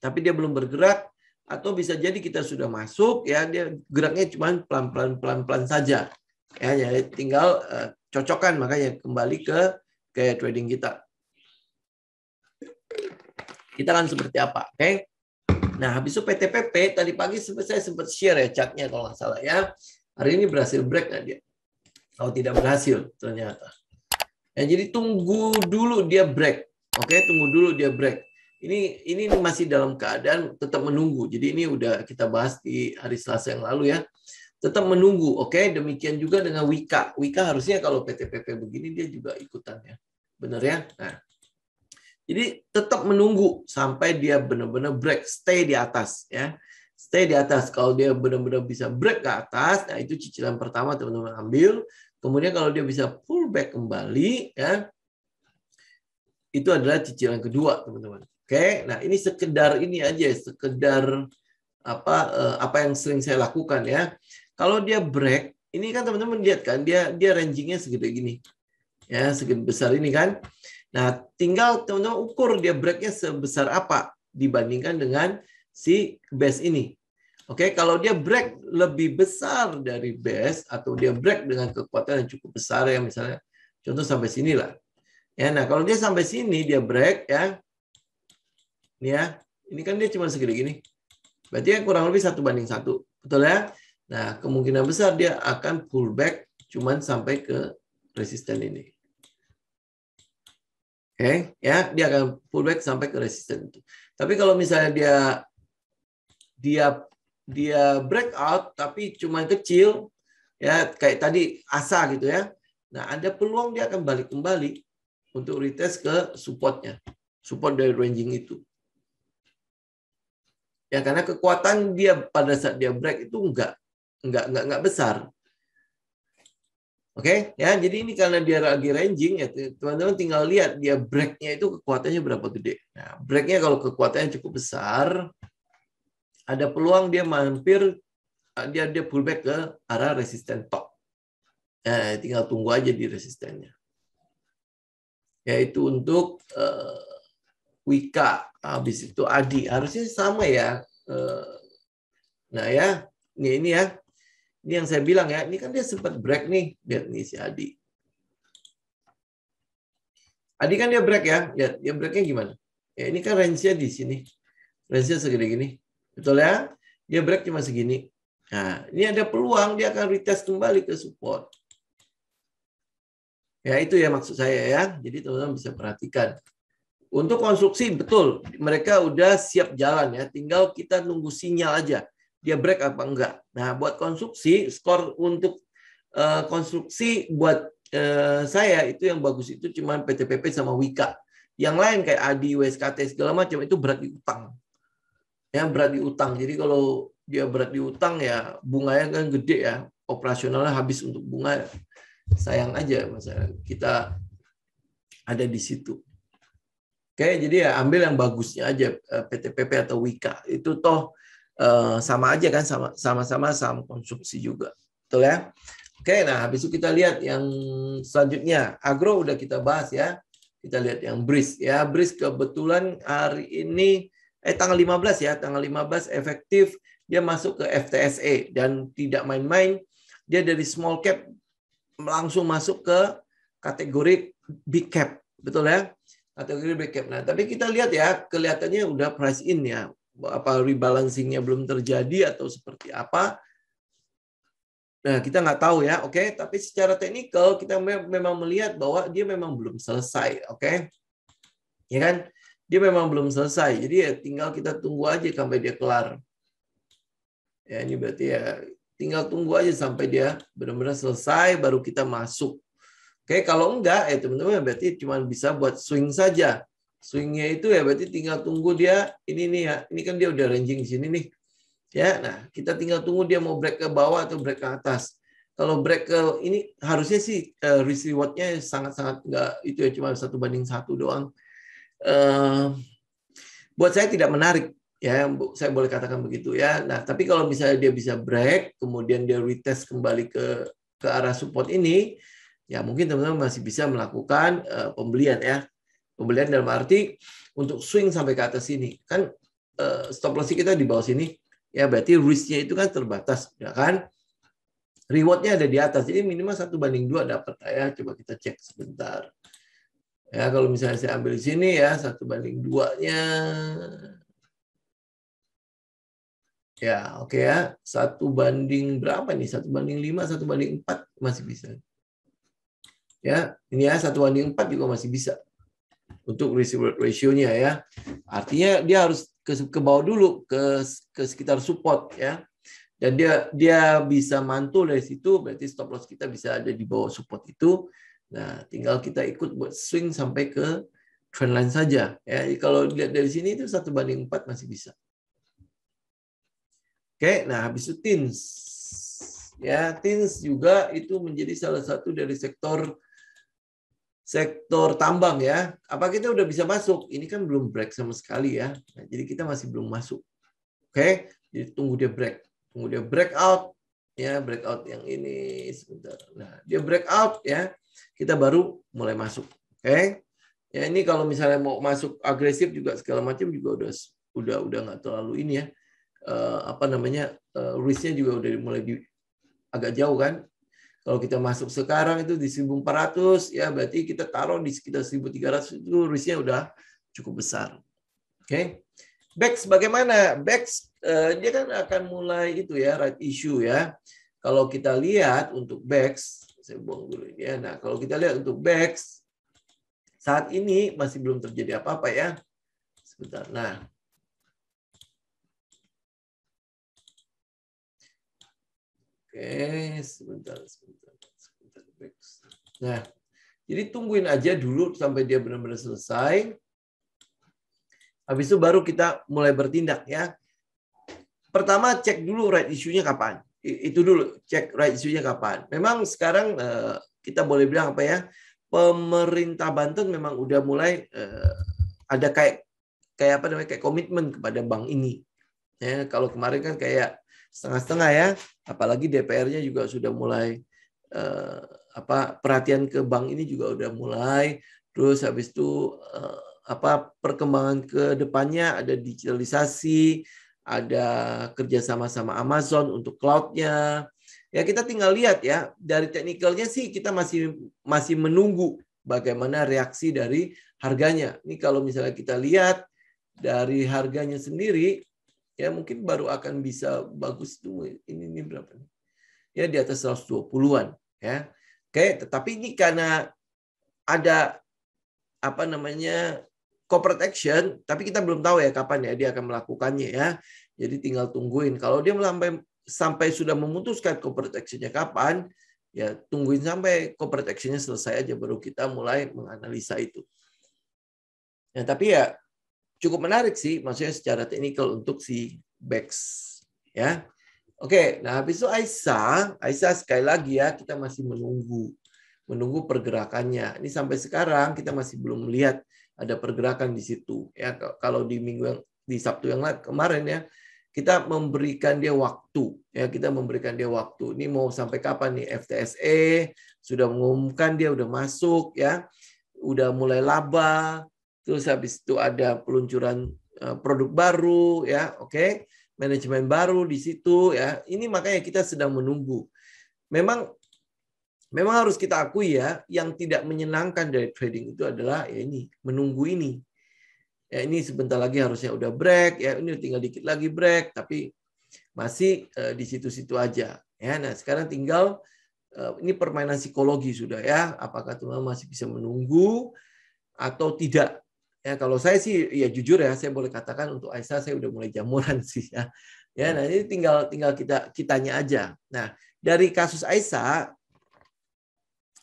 tapi dia belum bergerak atau bisa jadi kita sudah masuk ya dia geraknya cuma pelan-pelan pelan-pelan saja. Ya, jadi tinggal uh, cocokkan makanya kembali ke kayak trading kita. Kita kan seperti apa, oke? Okay? Nah, habis itu PTPP tadi pagi saya sempat share ya chatnya kalau nggak salah ya. Hari ini berhasil break nggak dia? Kalau oh, tidak berhasil ternyata. Ya, jadi tunggu dulu dia break. Oke, tunggu dulu dia break. Ini ini masih dalam keadaan tetap menunggu. Jadi ini udah kita bahas di hari Selasa yang lalu ya. Tetap menunggu, oke? Demikian juga dengan Wika. Wika harusnya kalau PTPP begini dia juga ikutan ya. Benar ya? Nah, jadi tetap menunggu sampai dia benar-benar break, stay di atas ya. Stay di atas. Kalau dia benar-benar bisa break ke atas, nah itu cicilan pertama teman-teman ambil. Kemudian kalau dia bisa pull back kembali ya. Itu adalah cicilan kedua, teman-teman. Oke. Nah, ini sekedar ini aja, sekedar apa eh, apa yang sering saya lakukan ya. Kalau dia break, ini kan teman-teman lihat kan dia dia ranging-nya segede gini. Ya, segede besar ini kan. Nah, tinggal teman-teman ukur dia breaknya sebesar apa dibandingkan dengan si base ini. Oke, okay, kalau dia break lebih besar dari base atau dia break dengan kekuatan yang cukup besar ya misalnya contoh sampai sini lah. Ya, nah kalau dia sampai sini dia break ya. Ini ya. Ini kan dia cuma segede gini. Berarti yang kurang lebih satu banding satu, betul ya? Nah, kemungkinan besar dia akan pullback cuman sampai ke resisten ini okay? ya dia akan pullback sampai ke resisten itu. Tapi kalau misalnya dia dia dia breakout tapi cuma kecil, ya kayak tadi asa gitu ya. Nah ada peluang dia akan balik kembali untuk retest ke supportnya, support dari ranging itu. Ya karena kekuatan dia pada saat dia break itu enggak enggak enggak enggak besar. Oke, okay? ya. Jadi ini karena dia lagi ranging ya, teman-teman tinggal lihat dia breaknya itu kekuatannya berapa gede. Nah, breaknya kalau kekuatannya cukup besar, ada peluang dia mampir eh, dia dia pullback ke arah resisten top. Ya, tinggal tunggu aja di resistennya. Yaitu untuk uh, Wika, habis itu Adi. Harusnya sama ya. Uh, nah ya, ini ini ya ini yang saya bilang ya, ini kan dia sempat break nih. Lihat nih si Adi. Adi kan dia break ya. Lihat, ya, dia breaknya gimana? Ya, ini kan range-nya di sini. Range-nya segede gini. Betul ya? Dia break cuma segini. Nah, ini ada peluang dia akan retest kembali ke support. Ya, itu ya maksud saya ya. Jadi teman-teman bisa perhatikan. Untuk konstruksi betul mereka udah siap jalan ya, tinggal kita nunggu sinyal aja dia break apa enggak. Nah, buat konstruksi, skor untuk uh, konstruksi buat uh, saya itu yang bagus itu cuma PTPP sama Wika. Yang lain kayak Adi, WSKT segala macam itu berat di utang Ya, berat di utang Jadi kalau dia berat di utang ya bunganya kan gede ya. Operasionalnya habis untuk bunga. Sayang aja masalah Kita ada di situ. Oke, jadi ya ambil yang bagusnya aja PTPP eh, atau Wika. Itu toh Eh, sama aja kan sama sama-sama saham konsumsi juga. Betul ya? Oke, nah habis itu kita lihat yang selanjutnya. Agro udah kita bahas ya. Kita lihat yang BRIS ya. BRIS kebetulan hari ini eh tanggal 15 ya, tanggal 15 efektif dia masuk ke FTSE dan tidak main-main. Dia dari small cap langsung masuk ke kategori big cap, betul ya? Kategori big cap. Nah, tapi kita lihat ya, kelihatannya udah price in ya apa rebalancingnya belum terjadi atau seperti apa. Nah, kita nggak tahu ya, oke. Okay? Tapi secara teknikal kita memang melihat bahwa dia memang belum selesai, oke? Okay? Ya kan? Dia memang belum selesai. Jadi ya tinggal kita tunggu aja sampai dia kelar. Ya, ini berarti ya tinggal tunggu aja sampai dia benar-benar selesai baru kita masuk. Oke, okay? kalau enggak ya teman-teman berarti cuma bisa buat swing saja swingnya itu ya berarti tinggal tunggu dia ini nih ya ini kan dia udah ranging di sini nih ya nah kita tinggal tunggu dia mau break ke bawah atau break ke atas kalau break ke ini harusnya sih uh, risk rewardnya sangat sangat nggak itu ya cuma satu banding satu doang uh, buat saya tidak menarik ya saya boleh katakan begitu ya nah tapi kalau misalnya dia bisa break kemudian dia retest kembali ke ke arah support ini ya mungkin teman-teman masih bisa melakukan uh, pembelian ya Pembelian dalam arti untuk swing sampai ke atas sini. Kan eh, stop loss kita di bawah sini, ya berarti risknya itu kan terbatas, ya kan? Rewardnya ada di atas, jadi minimal satu banding dua dapat. Ya, coba kita cek sebentar. Ya, kalau misalnya saya ambil di sini ya satu banding dua nya Ya, oke okay ya. Satu banding berapa nih? Satu banding lima, satu banding empat masih bisa. Ya, ini ya satu banding empat juga masih bisa untuk ratio-nya ya. Artinya dia harus ke, ke bawah dulu ke ke sekitar support ya. Dan dia dia bisa mantul dari situ berarti stop loss kita bisa ada di bawah support itu. Nah, tinggal kita ikut buat swing sampai ke trendline saja ya. Jadi Kalau dilihat dari sini itu satu banding empat masih bisa. Oke, nah habis itu teens. Ya, tins juga itu menjadi salah satu dari sektor sektor tambang ya. Apa kita udah bisa masuk? Ini kan belum break sama sekali ya. Nah, jadi kita masih belum masuk. Oke, okay? jadi tunggu dia break. Tunggu dia breakout ya, breakout yang ini sebentar. Nah, dia breakout ya. Kita baru mulai masuk. Oke. Okay? Ya ini kalau misalnya mau masuk agresif juga segala macam juga udah udah udah nggak terlalu ini ya. Uh, apa namanya? Uh, risknya juga udah mulai di, agak jauh kan kalau kita masuk sekarang itu di 1400 ya berarti kita taruh di sekitar 1300 itu risknya udah cukup besar. Oke. Okay? Bex bagaimana? Bex eh, dia kan akan mulai itu ya right issue ya. Kalau kita lihat untuk Bex saya buang dulu ini ya. Nah, kalau kita lihat untuk Bex saat ini masih belum terjadi apa-apa ya. Sebentar. Nah, Oke, sebentar, sebentar, sebentar. Nah, jadi tungguin aja dulu sampai dia benar-benar selesai. Habis itu baru kita mulai bertindak ya. Pertama cek dulu right issue-nya kapan. Itu dulu cek right issue-nya kapan. Memang sekarang eh, kita boleh bilang apa ya? Pemerintah Banten memang udah mulai eh, ada kayak kayak apa namanya kayak komitmen kepada bank ini. Ya, kalau kemarin kan kayak setengah-setengah ya. Apalagi DPR-nya juga sudah mulai eh, apa perhatian ke bank ini juga sudah mulai. Terus habis itu eh, apa perkembangan ke depannya ada digitalisasi, ada kerjasama sama Amazon untuk cloud-nya. Ya kita tinggal lihat ya dari teknikalnya sih kita masih masih menunggu bagaimana reaksi dari harganya. Ini kalau misalnya kita lihat dari harganya sendiri ya mungkin baru akan bisa bagus tuh ini ini berapa nih ya di atas 120-an ya oke tetapi ini karena ada apa namanya corporate action tapi kita belum tahu ya kapan ya dia akan melakukannya ya jadi tinggal tungguin kalau dia sampai sampai sudah memutuskan corporate actionnya kapan ya tungguin sampai corporate actionnya selesai aja baru kita mulai menganalisa itu ya tapi ya cukup menarik sih, maksudnya secara teknikal untuk si Bex. Ya, Oke, nah habis itu Aisyah, Aisyah sekali lagi ya kita masih menunggu, menunggu pergerakannya. Ini sampai sekarang kita masih belum melihat ada pergerakan di situ. Ya, kalau di minggu yang di Sabtu yang kemarin ya kita memberikan dia waktu ya kita memberikan dia waktu ini mau sampai kapan nih FTSE sudah mengumumkan dia udah masuk ya udah mulai laba terus habis itu ada peluncuran eh, produk baru ya oke okay? manajemen baru di situ ya ini makanya kita sedang menunggu memang memang harus kita akui ya yang tidak menyenangkan dari trading itu adalah ya ini menunggu ini ya ini sebentar lagi harusnya udah break ya ini tinggal dikit lagi break tapi masih uh, di situ-situ aja ya nah sekarang tinggal uh, ini permainan psikologi sudah ya apakah teman masih bisa menunggu atau tidak Ya kalau saya sih ya jujur ya saya boleh katakan untuk Aisyah saya udah mulai jamuran sih ya. ya. Ya, nah ini tinggal tinggal kita kitanya aja. Nah, dari kasus Aisyah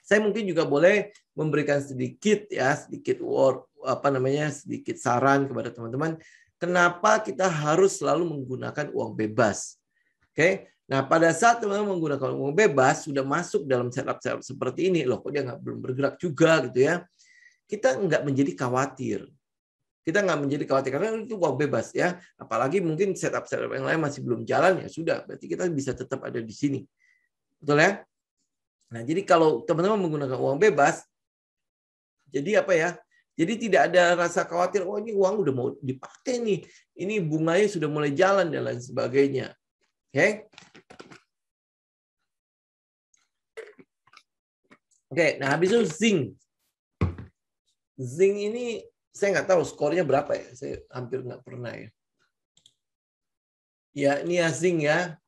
saya mungkin juga boleh memberikan sedikit ya, sedikit word apa namanya, sedikit saran kepada teman-teman kenapa kita harus selalu menggunakan uang bebas. Oke. Nah, pada saat teman-teman menggunakan uang bebas sudah masuk dalam setup setup seperti ini loh kok dia nggak belum bergerak juga gitu ya kita nggak menjadi khawatir. Kita nggak menjadi khawatir karena itu uang bebas ya. Apalagi mungkin setup setup yang lain masih belum jalan ya sudah. Berarti kita bisa tetap ada di sini, betul ya? Nah jadi kalau teman-teman menggunakan uang bebas, jadi apa ya? Jadi tidak ada rasa khawatir, oh ini uang udah mau dipakai nih, ini bunganya sudah mulai jalan dan lain sebagainya. Oke? Okay? Oke, okay, nah habis itu zinc. Zing ini saya nggak tahu skornya berapa ya. Saya hampir nggak pernah ya. Ya ini ya Zing ya.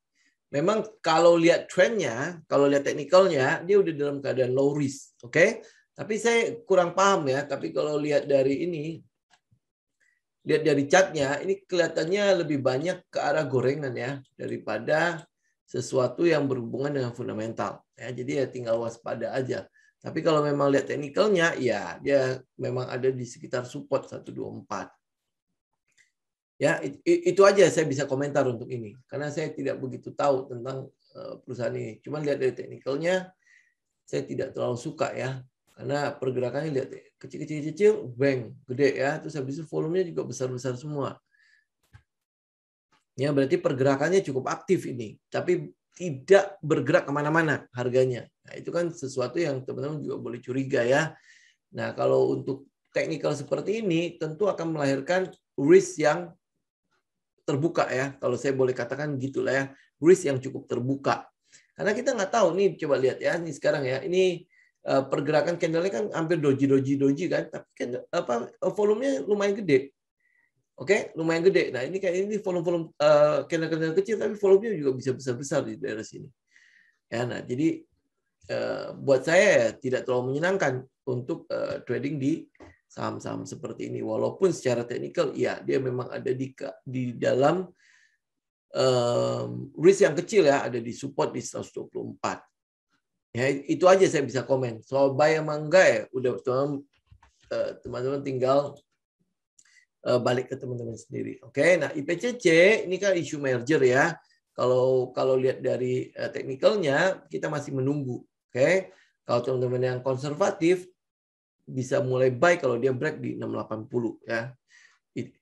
Memang kalau lihat trennya, kalau lihat teknikalnya, dia udah dalam keadaan low risk, oke? Okay? Tapi saya kurang paham ya. Tapi kalau lihat dari ini, lihat dari catnya, ini kelihatannya lebih banyak ke arah gorengan ya daripada sesuatu yang berhubungan dengan fundamental. Ya, jadi ya tinggal waspada aja. Tapi kalau memang lihat teknikalnya, ya dia memang ada di sekitar support 124. Ya, itu aja saya bisa komentar untuk ini. Karena saya tidak begitu tahu tentang eh, perusahaan ini. Cuman lihat dari teknikalnya, saya tidak terlalu suka ya. Karena pergerakannya lihat kecil-kecil-kecil, bang, gede ya. Terus habis itu volumenya juga besar-besar semua. Ya, berarti pergerakannya cukup aktif ini. Tapi tidak bergerak kemana-mana harganya. Nah, itu kan sesuatu yang teman-teman juga boleh curiga ya. Nah, kalau untuk teknikal seperti ini tentu akan melahirkan risk yang terbuka ya. Kalau saya boleh katakan gitulah ya, risk yang cukup terbuka. Karena kita nggak tahu nih, coba lihat ya, ini sekarang ya, ini eh, pergerakan candle-nya kan hampir doji doji doji kan, tapi candle, apa volumenya lumayan gede. Oke, okay? lumayan gede. Nah, ini kayak ini volume-volume uh, eh, kena kena kecil, tapi volumenya juga bisa besar-besar di daerah sini. Ya, nah, jadi uh, buat saya ya tidak terlalu menyenangkan untuk uh, trading di saham-saham seperti ini. Walaupun secara teknikal, ya, dia memang ada di di dalam um, risk yang kecil ya, ada di support di 124. Ya, itu aja saya bisa komen. Soal buy emang enggak ya, udah teman -teman tinggal Eh, balik ke teman-teman sendiri. Oke, okay? nah IPCC ini kan isu merger ya. Kalau kalau lihat dari eh, teknikalnya kita masih menunggu. Oke, okay? kalau teman-teman yang konservatif bisa mulai buy kalau dia break di 680 ya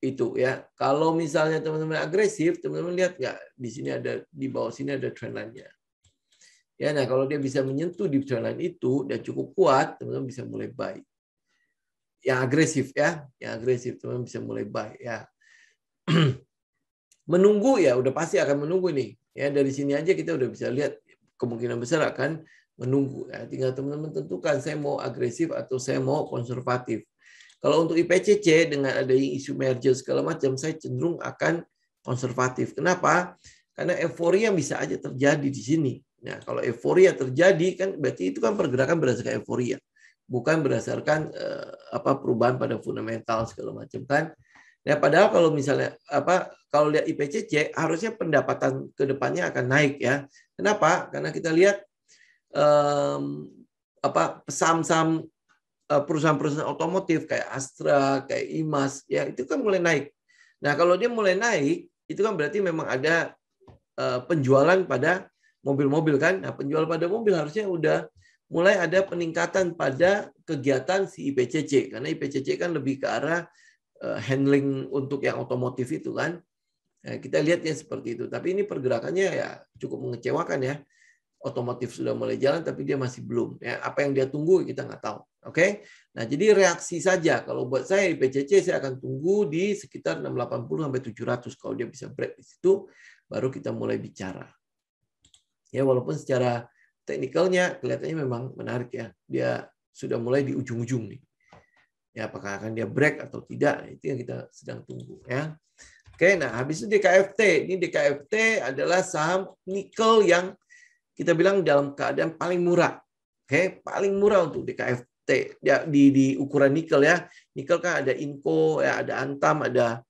itu ya. Kalau misalnya teman-teman agresif, teman-teman lihat nggak di sini ada di bawah sini ada trendline-nya. Ya, nah kalau dia bisa menyentuh di trendline itu dan cukup kuat, teman-teman bisa mulai buy yang agresif ya, yang agresif teman bisa mulai buy ya. menunggu ya udah pasti akan menunggu nih. Ya dari sini aja kita udah bisa lihat kemungkinan besar akan menunggu. Ya, tinggal teman-teman tentukan saya mau agresif atau saya mau konservatif. Kalau untuk IPCC dengan adanya isu merger segala macam saya cenderung akan konservatif. Kenapa? Karena euforia bisa aja terjadi di sini. Nah, kalau euforia terjadi kan berarti itu kan pergerakan berdasarkan euforia bukan berdasarkan uh, apa perubahan pada fundamental segala macam kan. Ya padahal kalau misalnya apa kalau lihat IPCC harusnya pendapatan kedepannya akan naik ya. Kenapa? Karena kita lihat eh, apa saham-saham eh, perusahaan-perusahaan otomotif kayak Astra, kayak Imas ya itu kan mulai naik. Nah, kalau dia mulai naik itu kan berarti memang ada eh, penjualan pada mobil-mobil kan. Nah, penjual pada mobil harusnya udah mulai ada peningkatan pada kegiatan si IPCC karena IPCC kan lebih ke arah eh, handling untuk yang otomotif itu kan eh, kita lihatnya seperti itu tapi ini pergerakannya ya cukup mengecewakan ya otomotif sudah mulai jalan tapi dia masih belum ya apa yang dia tunggu kita nggak tahu oke nah jadi reaksi saja kalau buat saya IPCC saya akan tunggu di sekitar 680 sampai 700 kalau dia bisa break di situ baru kita mulai bicara ya walaupun secara teknikalnya kelihatannya memang menarik ya. Dia sudah mulai di ujung-ujung nih. Ya, apakah akan dia break atau tidak? Itu yang kita sedang tunggu ya. Oke, nah habis itu DKFT. Ini DKFT adalah saham nikel yang kita bilang dalam keadaan paling murah. Oke, paling murah untuk DKFT ya, di, di ukuran nikel ya. Nikel kan ada Inco, ya, ada Antam, ada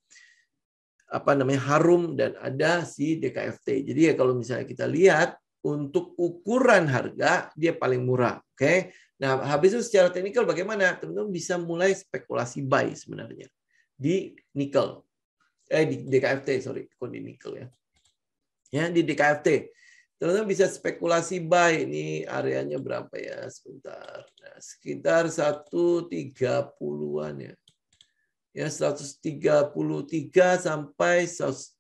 apa namanya Harum dan ada si DKFT. Jadi ya kalau misalnya kita lihat untuk ukuran harga dia paling murah. Oke. Okay? Nah, habis itu secara teknikal bagaimana? Teman-teman bisa mulai spekulasi buy sebenarnya di nikel. Eh di DKFT, sorry, kok di nikel ya. Ya, di DKFT. Teman-teman bisa spekulasi buy ini areanya berapa ya? Sebentar. Nah, sekitar 130-an ya. Ya, 133 sampai 130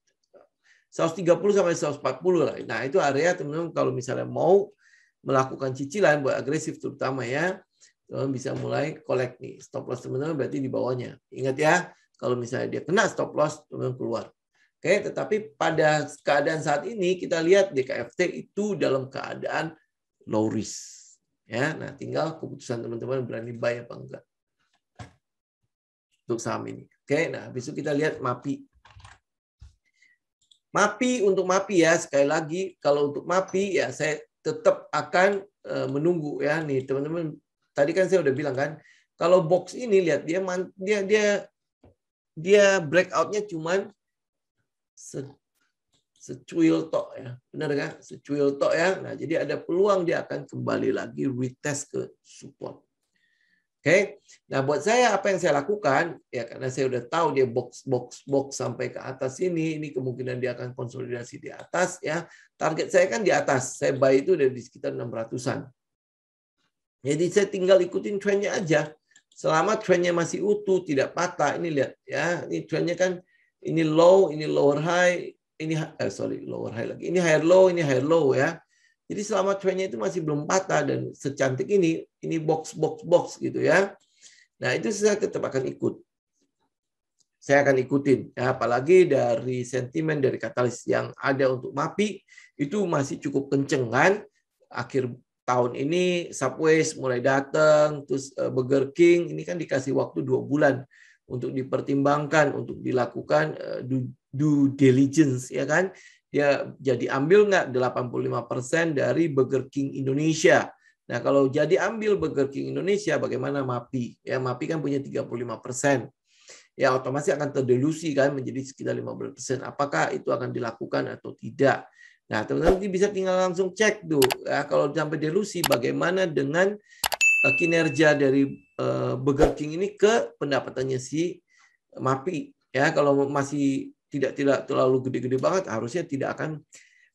130 sampai 140 lah. Nah, itu area teman-teman kalau misalnya mau melakukan cicilan buat agresif terutama ya, teman-teman bisa mulai collect nih. Stop loss teman-teman berarti di bawahnya. Ingat ya, kalau misalnya dia kena stop loss, teman-teman keluar. Oke, tetapi pada keadaan saat ini kita lihat DKFT itu dalam keadaan low risk. Ya, nah tinggal keputusan teman-teman berani buy apa enggak untuk saham ini. Oke, nah besok kita lihat MAPI. MAPI untuk MAPI ya sekali lagi kalau untuk MAPI ya saya tetap akan eh, menunggu ya nih teman-teman tadi kan saya udah bilang kan kalau box ini lihat dia dia dia dia breakoutnya cuman se, secuil tok ya benar kan secuil tok ya nah jadi ada peluang dia akan kembali lagi retest ke support Oke. Okay? Nah, buat saya apa yang saya lakukan ya karena saya udah tahu dia box box box sampai ke atas ini, ini kemungkinan dia akan konsolidasi di atas ya. Target saya kan di atas. Saya buy itu udah di sekitar 600-an. Jadi saya tinggal ikutin trennya aja. Selama trennya masih utuh, tidak patah, ini lihat ya. Ini trennya kan ini low, ini lower high, ini eh, sorry lower high lagi. Ini higher low, ini higher low ya. Jadi selama trennya itu masih belum patah dan secantik ini, ini box, box, box gitu ya. Nah itu saya tetap akan ikut. Saya akan ikutin. Ya, apalagi dari sentimen dari katalis yang ada untuk MAPI, itu masih cukup kenceng kan. Akhir tahun ini Subway mulai datang, terus eh, Burger King, ini kan dikasih waktu dua bulan untuk dipertimbangkan, untuk dilakukan eh, due diligence ya kan dia ya, jadi ambil nggak 85% dari Burger King Indonesia. Nah, kalau jadi ambil Burger King Indonesia, bagaimana MAPI? Ya, MAPI kan punya 35%. Ya, otomatis akan terdelusi kan menjadi sekitar 15%. Apakah itu akan dilakukan atau tidak? Nah, teman-teman bisa tinggal langsung cek tuh. Ya, kalau sampai delusi, bagaimana dengan eh, kinerja dari eh, Burger King ini ke pendapatannya si MAPI? Ya, kalau masih tidak tidak terlalu gede-gede banget harusnya tidak akan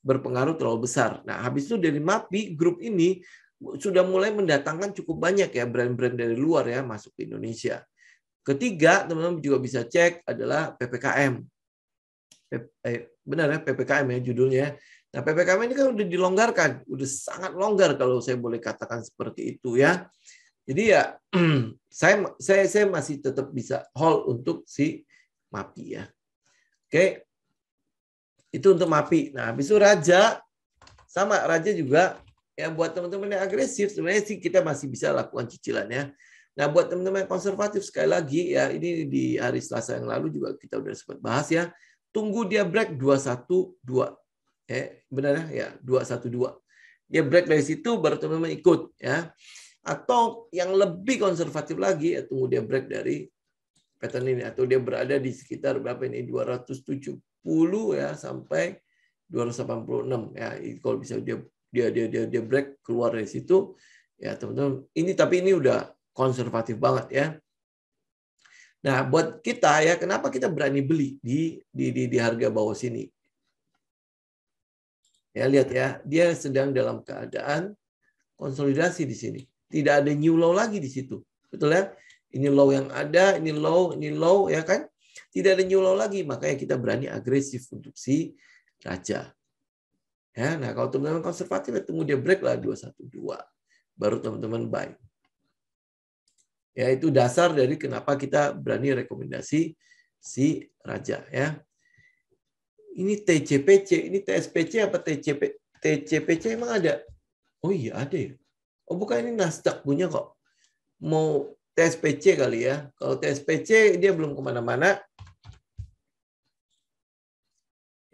berpengaruh terlalu besar. Nah, habis itu dari MAPI grup ini sudah mulai mendatangkan cukup banyak ya brand-brand dari luar ya masuk ke Indonesia. Ketiga, teman-teman juga bisa cek adalah PPKM. Eh, benar ya PPKM ya judulnya. Ya. Nah, PPKM ini kan udah dilonggarkan, udah sangat longgar kalau saya boleh katakan seperti itu ya. Jadi ya saya saya saya masih tetap bisa hold untuk si MAPI ya. Oke. Itu untuk MAPI. Nah, habis itu raja sama raja juga ya buat teman-teman yang agresif sebenarnya sih kita masih bisa lakukan cicilan ya. Nah, buat teman-teman yang konservatif sekali lagi ya ini di hari Selasa yang lalu juga kita udah sempat bahas ya. Tunggu dia break 212. Eh, benar ya? 212. Ya, dia break dari situ baru teman-teman ikut ya. Atau yang lebih konservatif lagi ya tunggu dia break dari pattern ini atau dia berada di sekitar berapa ini 270 ya sampai 286 ya kalau bisa dia dia dia dia, dia break keluar dari situ ya teman-teman ini tapi ini udah konservatif banget ya nah buat kita ya kenapa kita berani beli di di di, di harga bawah sini ya lihat ya dia sedang dalam keadaan konsolidasi di sini tidak ada new low lagi di situ betul ya ini low yang ada, ini low, ini low, ya kan? Tidak ada new low lagi, makanya kita berani agresif untuk si raja. Ya, nah kalau teman-teman konservatif, ya tunggu dia break lah 212. Baru teman-teman buy. Ya, itu dasar dari kenapa kita berani rekomendasi si raja ya. Ini TCPC, ini TSPC apa TCP TCPC emang ada? Oh iya ada ya. Oh bukan ini Nasdaq punya kok. Mau TSPC kali ya. Kalau TSPC dia belum kemana-mana.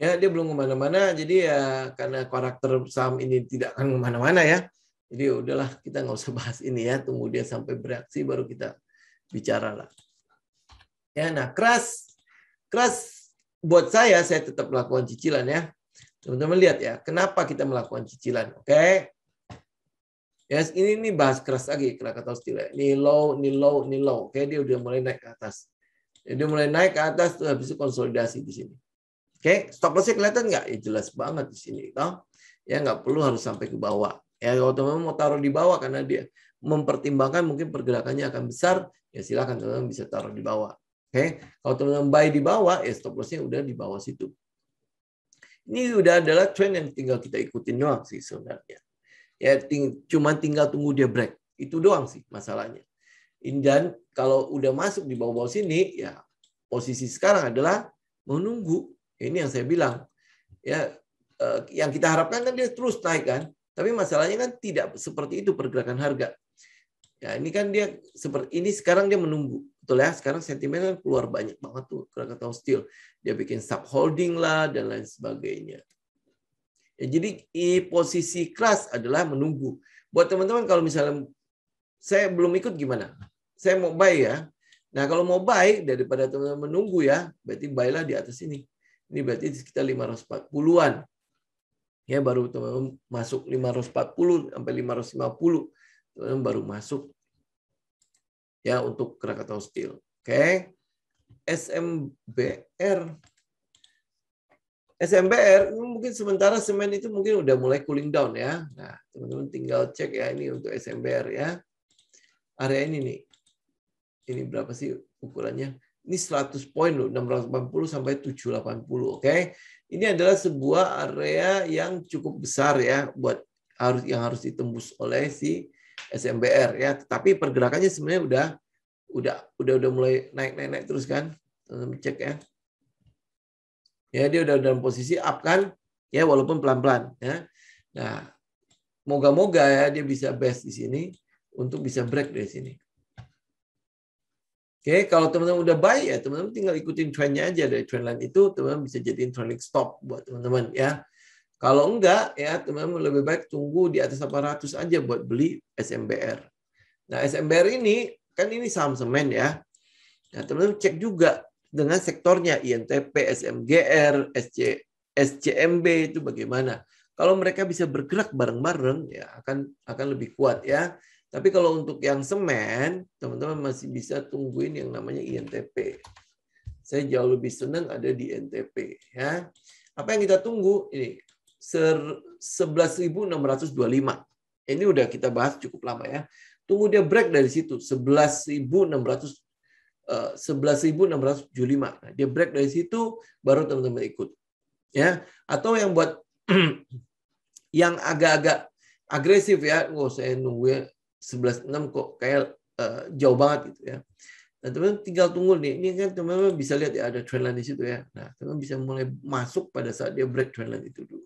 Ya, dia belum kemana-mana. Jadi ya karena karakter saham ini tidak akan kemana-mana ya. Jadi ya udahlah kita nggak usah bahas ini ya. Tunggu dia sampai bereaksi baru kita bicara lah. Ya, nah keras, keras buat saya saya tetap melakukan cicilan ya. Teman-teman lihat ya, kenapa kita melakukan cicilan, oke? Ya, ini ini bahas keras lagi Krakatau Steel. Ini low, ini low, ini low. Oke, dia udah mulai naik ke atas. Dia mulai naik ke atas tuh habis itu konsolidasi di sini. Oke, stop loss kelihatan nggak? Ya jelas banget di sini, toh. Ya nggak perlu harus sampai ke bawah. Ya kalau teman-teman mau taruh di bawah karena dia mempertimbangkan mungkin pergerakannya akan besar, ya silakan teman-teman bisa taruh di bawah. Oke, kalau teman-teman buy di bawah, ya stop lossnya udah di bawah situ. Ini udah adalah trend yang tinggal kita ikutin doang sih sebenarnya. Ya ting cuman tinggal tunggu dia break. Itu doang sih masalahnya. Dan kalau udah masuk di bawah-bawah sini, ya posisi sekarang adalah menunggu. Ya, ini yang saya bilang. Ya eh, yang kita harapkan kan dia terus naik kan. Tapi masalahnya kan tidak seperti itu pergerakan harga. Ya, ini kan dia seperti ini sekarang dia menunggu. Betul ya? Sekarang sentimen kan keluar banyak banget tuh tahu Steel. Dia bikin sub holding lah dan lain sebagainya. Ya, jadi posisi kelas adalah menunggu. Buat teman-teman kalau misalnya saya belum ikut gimana? Saya mau buy ya. Nah kalau mau buy daripada teman-teman menunggu ya, berarti buylah di atas ini. Ini berarti sekitar 540-an. Ya baru teman-teman masuk 540 sampai 550. Teman-teman baru masuk ya untuk Krakatau Steel. Oke. Okay. SMBR SMBR mungkin sementara semen itu mungkin udah mulai cooling down ya. Nah, teman-teman tinggal cek ya ini untuk SMBR ya. Area ini nih. Ini berapa sih ukurannya? Ini 100 poin loh, 680 sampai 780, oke. Okay? Ini adalah sebuah area yang cukup besar ya buat harus yang harus ditembus oleh si SMBR ya. Tetapi pergerakannya sebenarnya udah udah udah udah mulai naik naik naik terus kan. Teman-teman cek ya. Ya, dia udah dalam posisi up kan? Ya, walaupun pelan-pelan ya. Nah, moga-moga ya dia bisa best di sini untuk bisa break dari sini. Oke, kalau teman-teman udah buy ya teman-teman tinggal ikutin trennya aja dari trend line itu teman-teman bisa jadi trending stop buat teman-teman ya. Kalau enggak ya teman-teman lebih baik tunggu di atas 800 aja buat beli SMBR. Nah, SMBR ini kan ini saham semen ya. Nah, teman-teman cek juga dengan sektornya INTP, SMGR, SC, SCMB itu bagaimana. Kalau mereka bisa bergerak bareng-bareng ya akan akan lebih kuat ya. Tapi kalau untuk yang semen, teman-teman masih bisa tungguin yang namanya INTP. Saya jauh lebih senang ada di NTP ya. Apa yang kita tunggu ini 11.625. Ini udah kita bahas cukup lama ya. Tunggu dia break dari situ 11.675. Eh, nah, dia break dari situ baru teman-teman ikut. Ya, atau yang buat yang agak-agak agresif ya, oh saya nunggu ya 11.6 kok kayak uh, jauh banget gitu ya. Nah, teman-teman tinggal tunggu nih. Ini kan teman-teman bisa lihat ya ada trendline di situ ya. Nah, teman-teman bisa mulai masuk pada saat dia break trendline itu dulu.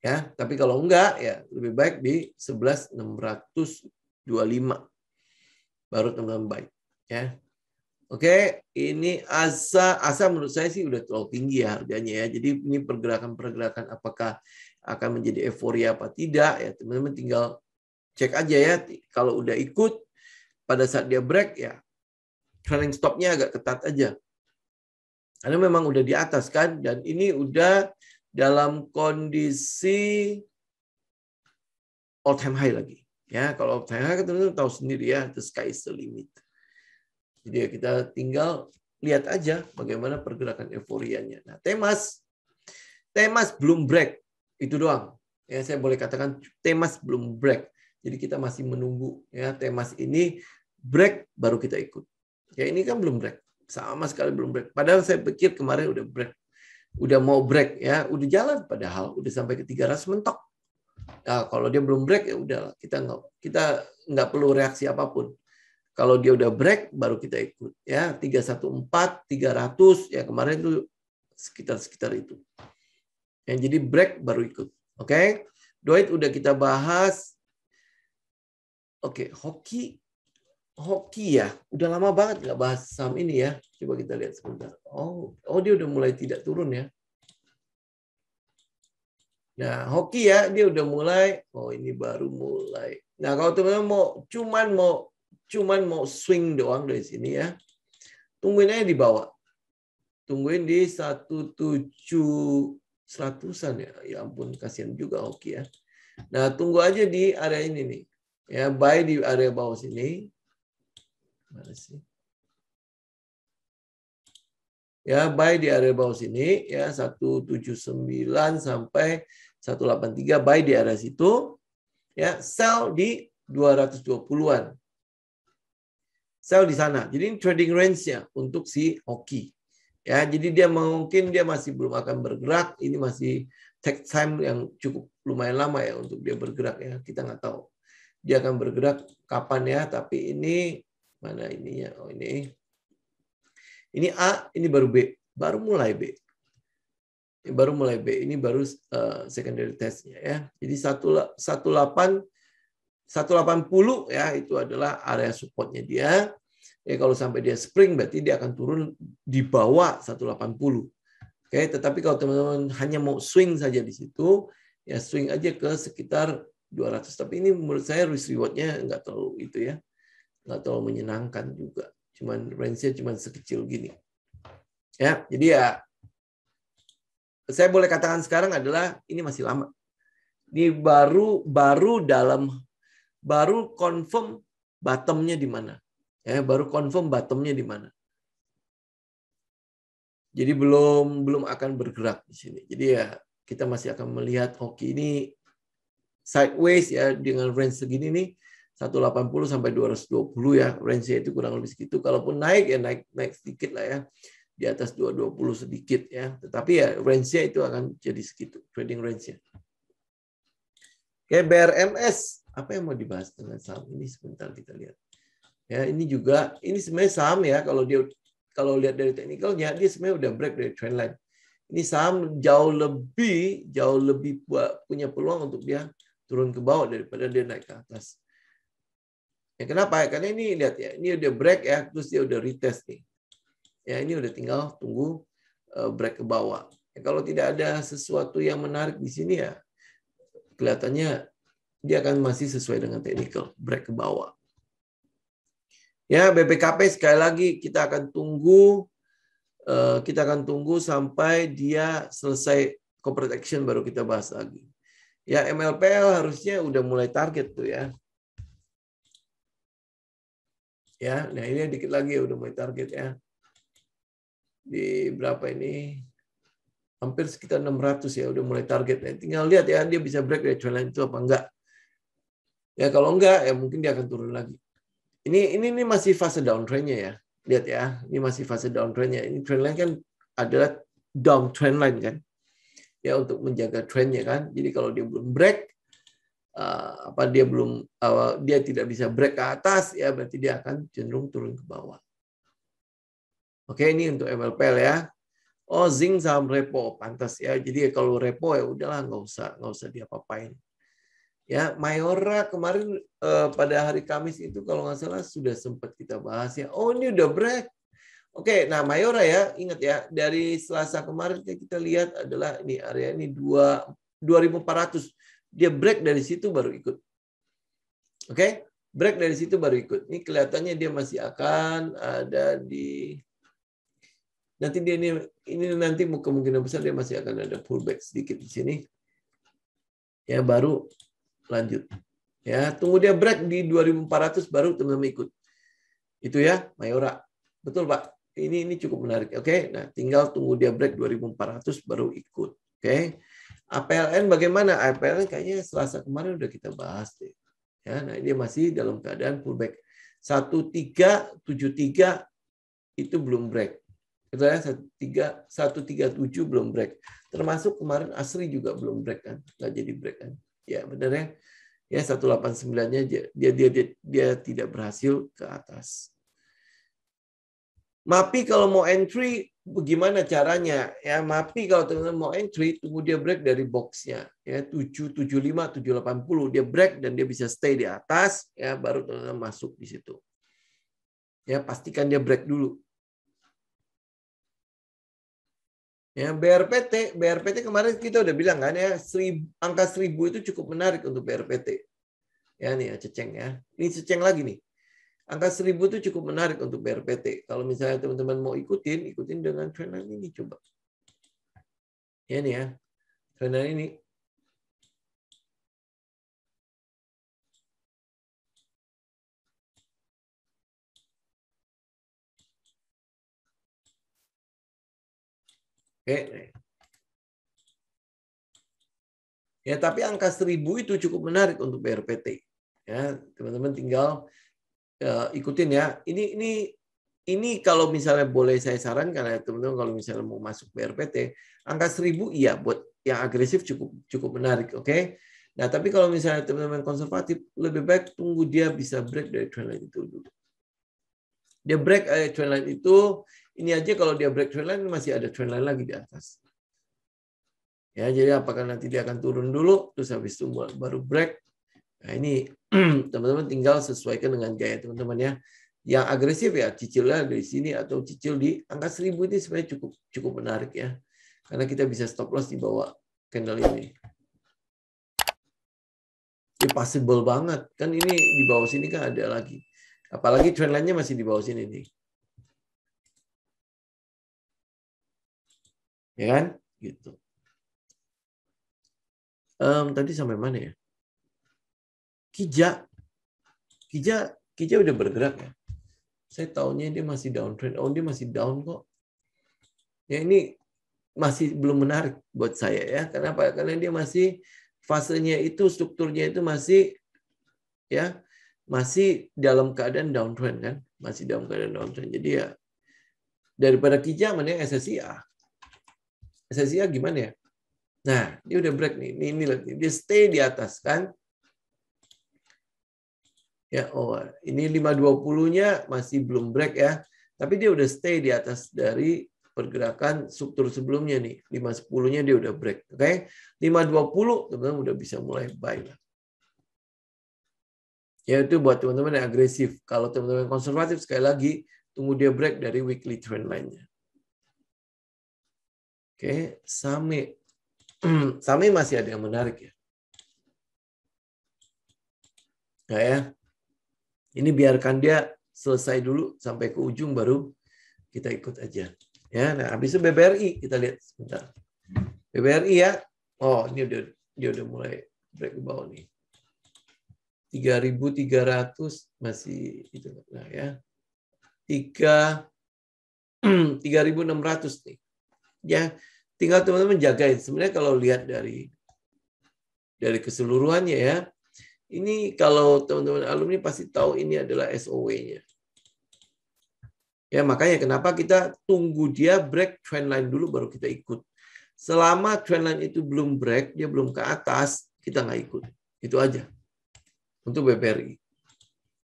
Ya, tapi kalau enggak ya lebih baik di 11.625 baru teman-teman baik ya Oke, ini asa asa menurut saya sih udah terlalu tinggi ya harganya ya. Jadi ini pergerakan-pergerakan apakah akan menjadi euforia apa tidak ya teman-teman tinggal cek aja ya. Kalau udah ikut pada saat dia break ya running stopnya agak ketat aja. Karena memang udah di atas kan dan ini udah dalam kondisi all time high lagi ya. Kalau all time high kan teman-teman tahu sendiri ya the sky is the limit. Jadi ya kita tinggal lihat aja bagaimana pergerakan euforianya. Nah, Temas Temas belum break. Itu doang. Ya, saya boleh katakan Temas belum break. Jadi kita masih menunggu ya Temas ini break baru kita ikut. Ya ini kan belum break. Sama sekali belum break. Padahal saya pikir kemarin udah break. Udah mau break ya, udah jalan padahal udah sampai ke 300 mentok. Nah, kalau dia belum break ya udah kita nggak kita nggak perlu reaksi apapun. Kalau dia udah break baru kita ikut ya 314, 300 ya kemarin itu sekitar-sekitar itu. Yang jadi break baru ikut. Oke. Okay? Duit udah kita bahas. Oke, okay, hoki hoki ya. Udah lama banget nggak bahas saham ini ya. Coba kita lihat sebentar. Oh, oh dia udah mulai tidak turun ya. Nah, hoki ya, dia udah mulai. Oh, ini baru mulai. Nah, kalau teman-teman mau cuman mau cuman mau swing doang dari sini ya. Tungguin aja di bawah. Tungguin di 17 an ya. Ya ampun kasihan juga hoki ya. Nah, tunggu aja di area ini nih. Ya, buy di area bawah sini. Mana sih? Ya, buy di area bawah sini ya 179 sampai 183 buy di area situ. Ya, sell di 220-an sell di sana. Jadi ini trading range-nya untuk si Oki. Ya, jadi dia mungkin dia masih belum akan bergerak, ini masih take time yang cukup lumayan lama ya untuk dia bergerak ya. Kita nggak tahu dia akan bergerak kapan ya, tapi ini mana ininya? Oh, ini. Ini A, ini baru B, baru mulai B. Ini baru mulai B, ini baru uh, secondary testnya ya. Jadi satu 18 180 ya itu adalah area supportnya dia. Ya kalau sampai dia spring berarti dia akan turun di bawah 180. Oke, tetapi kalau teman-teman hanya mau swing saja di situ, ya swing aja ke sekitar 200. Tapi ini menurut saya risk rewardnya nggak terlalu itu ya, nggak terlalu menyenangkan juga. Cuman range-nya cuman sekecil gini. Ya, jadi ya saya boleh katakan sekarang adalah ini masih lama. Ini baru baru dalam baru confirm bottomnya di mana. Ya, baru confirm bottomnya di mana. Jadi belum belum akan bergerak di sini. Jadi ya kita masih akan melihat hoki ini sideways ya dengan range segini nih 180 sampai 220 ya range itu kurang lebih segitu. Kalaupun naik ya naik naik sedikit lah ya di atas 220 sedikit ya. Tetapi ya range-nya itu akan jadi segitu trading range-nya. Oke, BRMS apa yang mau dibahas dengan saham ini sebentar kita lihat. Ya, ini juga ini sebenarnya saham ya kalau dia kalau lihat dari teknikalnya dia sebenarnya udah break dari trend line. Ini saham jauh lebih jauh lebih punya peluang untuk dia turun ke bawah daripada dia naik ke atas. Ya kenapa? ya Karena ini lihat ya, ini udah break ya, terus dia udah retest nih. Ya ini udah tinggal tunggu eh, break ke bawah. Ya, kalau tidak ada sesuatu yang menarik di sini ya, kelihatannya dia akan masih sesuai dengan technical break ke bawah. Ya, BPKP sekali lagi kita akan tunggu eh, kita akan tunggu sampai dia selesai corporate action baru kita bahas lagi. Ya, MLPL harusnya udah mulai target tuh ya. Ya, nah ini dikit lagi ya udah mulai target ya. Di berapa ini? Hampir sekitar 600 ya udah mulai target. Nah, tinggal lihat ya dia bisa break dari trendline itu apa enggak. Ya kalau enggak ya mungkin dia akan turun lagi. Ini ini ini masih fase downtrendnya ya. Lihat ya, ini masih fase downtrendnya. Ini trendline kan adalah downtrend line kan. Ya untuk menjaga trendnya kan. Jadi kalau dia belum break eh, apa dia belum dia tidak bisa break ke atas ya berarti dia akan cenderung turun ke bawah. Oke, ini untuk MLPL ya. Oh, zinc saham repo, pantas ya. Jadi kalau repo ya udahlah nggak usah nggak usah diapa-apain. Ya, Mayora kemarin uh, pada hari Kamis itu kalau nggak salah sudah sempat kita bahas ya. Oh, ini udah break. Oke, nah Mayora ya, ingat ya, dari Selasa kemarin kan kita lihat adalah ini area ini dua dua 2 2400. Dia break dari situ baru ikut. Oke, break dari situ baru ikut. Ini kelihatannya dia masih akan ada di nanti dia ini ini nanti kemungkinan besar dia masih akan ada pullback sedikit di sini. Ya baru lanjut. Ya, tunggu dia break di 2400 baru teman-teman ikut. Itu ya, Mayora. Betul, Pak. Ini ini cukup menarik. Oke, okay? nah tinggal tunggu dia break 2400 baru ikut. Oke. Okay? APLN bagaimana? APLN kayaknya Selasa kemarin udah kita bahas deh. Ya, nah dia masih dalam keadaan pullback. 1373 itu belum break. Itu ya tujuh belum break. Termasuk kemarin Asri juga belum break kan, nggak jadi break kan ya benar ya ya 189-nya dia, dia dia dia tidak berhasil ke atas. MAPI kalau mau entry bagaimana caranya? Ya MAPI kalau teman-teman mau entry tunggu dia break dari boxnya ya tujuh tujuh tujuh lima delapan puluh dia break dan dia bisa stay di atas ya baru teman-teman masuk di situ. Ya pastikan dia break dulu Ya, BRPT, BRPT kemarin kita udah bilang kan ya, serib, angka 1000 itu cukup menarik untuk BRPT. Ya nih ya, ceceng ya. Ini ceceng lagi nih. Angka 1000 itu cukup menarik untuk BRPT. Kalau misalnya teman-teman mau ikutin, ikutin dengan trenan ini coba. Ya nih ya. Trenan ini Oke. Ya, tapi angka 1000 itu cukup menarik untuk BRPT. Ya, teman-teman tinggal uh, ikutin ya. Ini ini ini kalau misalnya boleh saya sarankan ya teman-teman kalau misalnya mau masuk BRPT, angka 1000 iya buat yang agresif cukup cukup menarik, oke? Okay? Nah, tapi kalau misalnya teman-teman konservatif lebih baik tunggu dia bisa break dari trendline itu dulu. Dia break dari eh, trendline itu ini aja kalau dia break trendline masih ada trendline lagi di atas. Ya, jadi apakah nanti dia akan turun dulu terus habis itu baru break. Nah, ini teman-teman tinggal sesuaikan dengan gaya teman-teman ya. Yang agresif ya cicilnya dari sini atau cicil di angka 1000 ini sebenarnya cukup cukup menarik ya. Karena kita bisa stop loss di bawah candle ini. Ini possible banget. Kan ini di bawah sini kan ada lagi. Apalagi trendline-nya masih di bawah sini nih. ya kan gitu um, tadi sampai mana ya kija kija kija udah bergerak ya saya tahunya dia masih downtrend oh dia masih down kok ya ini masih belum menarik buat saya ya karena kenapa karena dia masih fasenya itu strukturnya itu masih ya masih dalam keadaan downtrend kan masih dalam keadaan downtrend jadi ya daripada kijang mending SSIA ya gimana ya? Nah, dia udah break nih. Ini, ini, dia stay di atas kan. Ya, oh, ini 520-nya masih belum break ya. Tapi dia udah stay di atas dari pergerakan struktur sebelumnya nih. 510-nya dia udah break. Oke. Okay? 520 teman-teman udah bisa mulai buy lah. Ya itu buat teman-teman yang agresif. Kalau teman-teman konservatif sekali lagi tunggu dia break dari weekly trend line-nya. Oke, Sami. Hmm, Sami masih ada yang menarik ya. Nah, ya? Ini biarkan dia selesai dulu sampai ke ujung baru kita ikut aja. Ya, nah habis itu BBRI kita lihat sebentar. BBRI ya. Oh, ini udah dia udah mulai break ke bawah nih. 3300 masih itu nah ya. 3 3600 nih. Ya, tinggal teman-teman jagain. Sebenarnya kalau lihat dari dari keseluruhannya ya, ini kalau teman-teman alumni pasti tahu ini adalah SOW-nya. Ya, makanya kenapa kita tunggu dia break trendline dulu baru kita ikut. Selama trendline itu belum break, dia belum ke atas, kita nggak ikut. Itu aja. Untuk BPRI.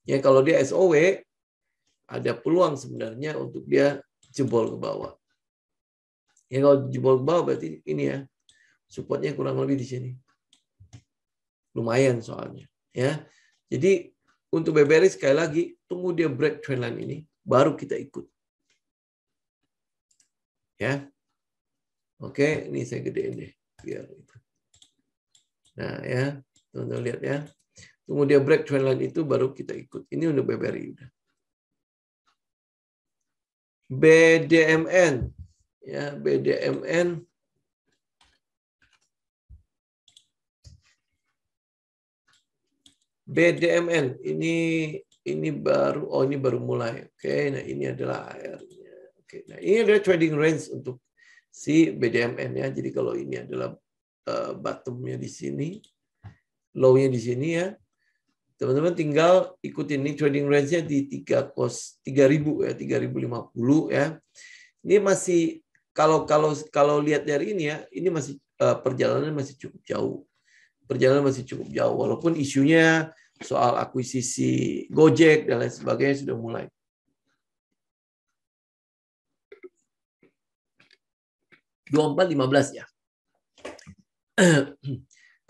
Ya, kalau dia SOW, ada peluang sebenarnya untuk dia jebol ke bawah. Ya kalau jempol ke bawah berarti ini ya. Supportnya kurang lebih di sini. Lumayan soalnya. ya. Jadi untuk BBRI sekali lagi, tunggu dia break trendline ini. Baru kita ikut. Ya. Oke, ini saya gedein deh. Biar itu. Nah ya, teman-teman lihat ya. Tunggu dia break trendline itu baru kita ikut. Ini untuk BBRI udah. BDMN ya BDMN BDMN ini ini baru oh ini baru mulai. Oke, okay, nah ini adalah ar Oke, okay, nah ini adalah trading range untuk si BDMN ya. Jadi kalau ini adalah uh, bottomnya di sini, lownya di sini ya. Teman-teman tinggal ikutin ini trading range-nya di 3 kos 3000 ya, 3050 ya. Ini masih kalau kalau kalau lihat dari ini ya, ini masih uh, eh, perjalanan masih cukup jauh. Perjalanan masih cukup jauh walaupun isunya soal akuisisi Gojek dan lain sebagainya sudah mulai. Dua empat lima belas ya.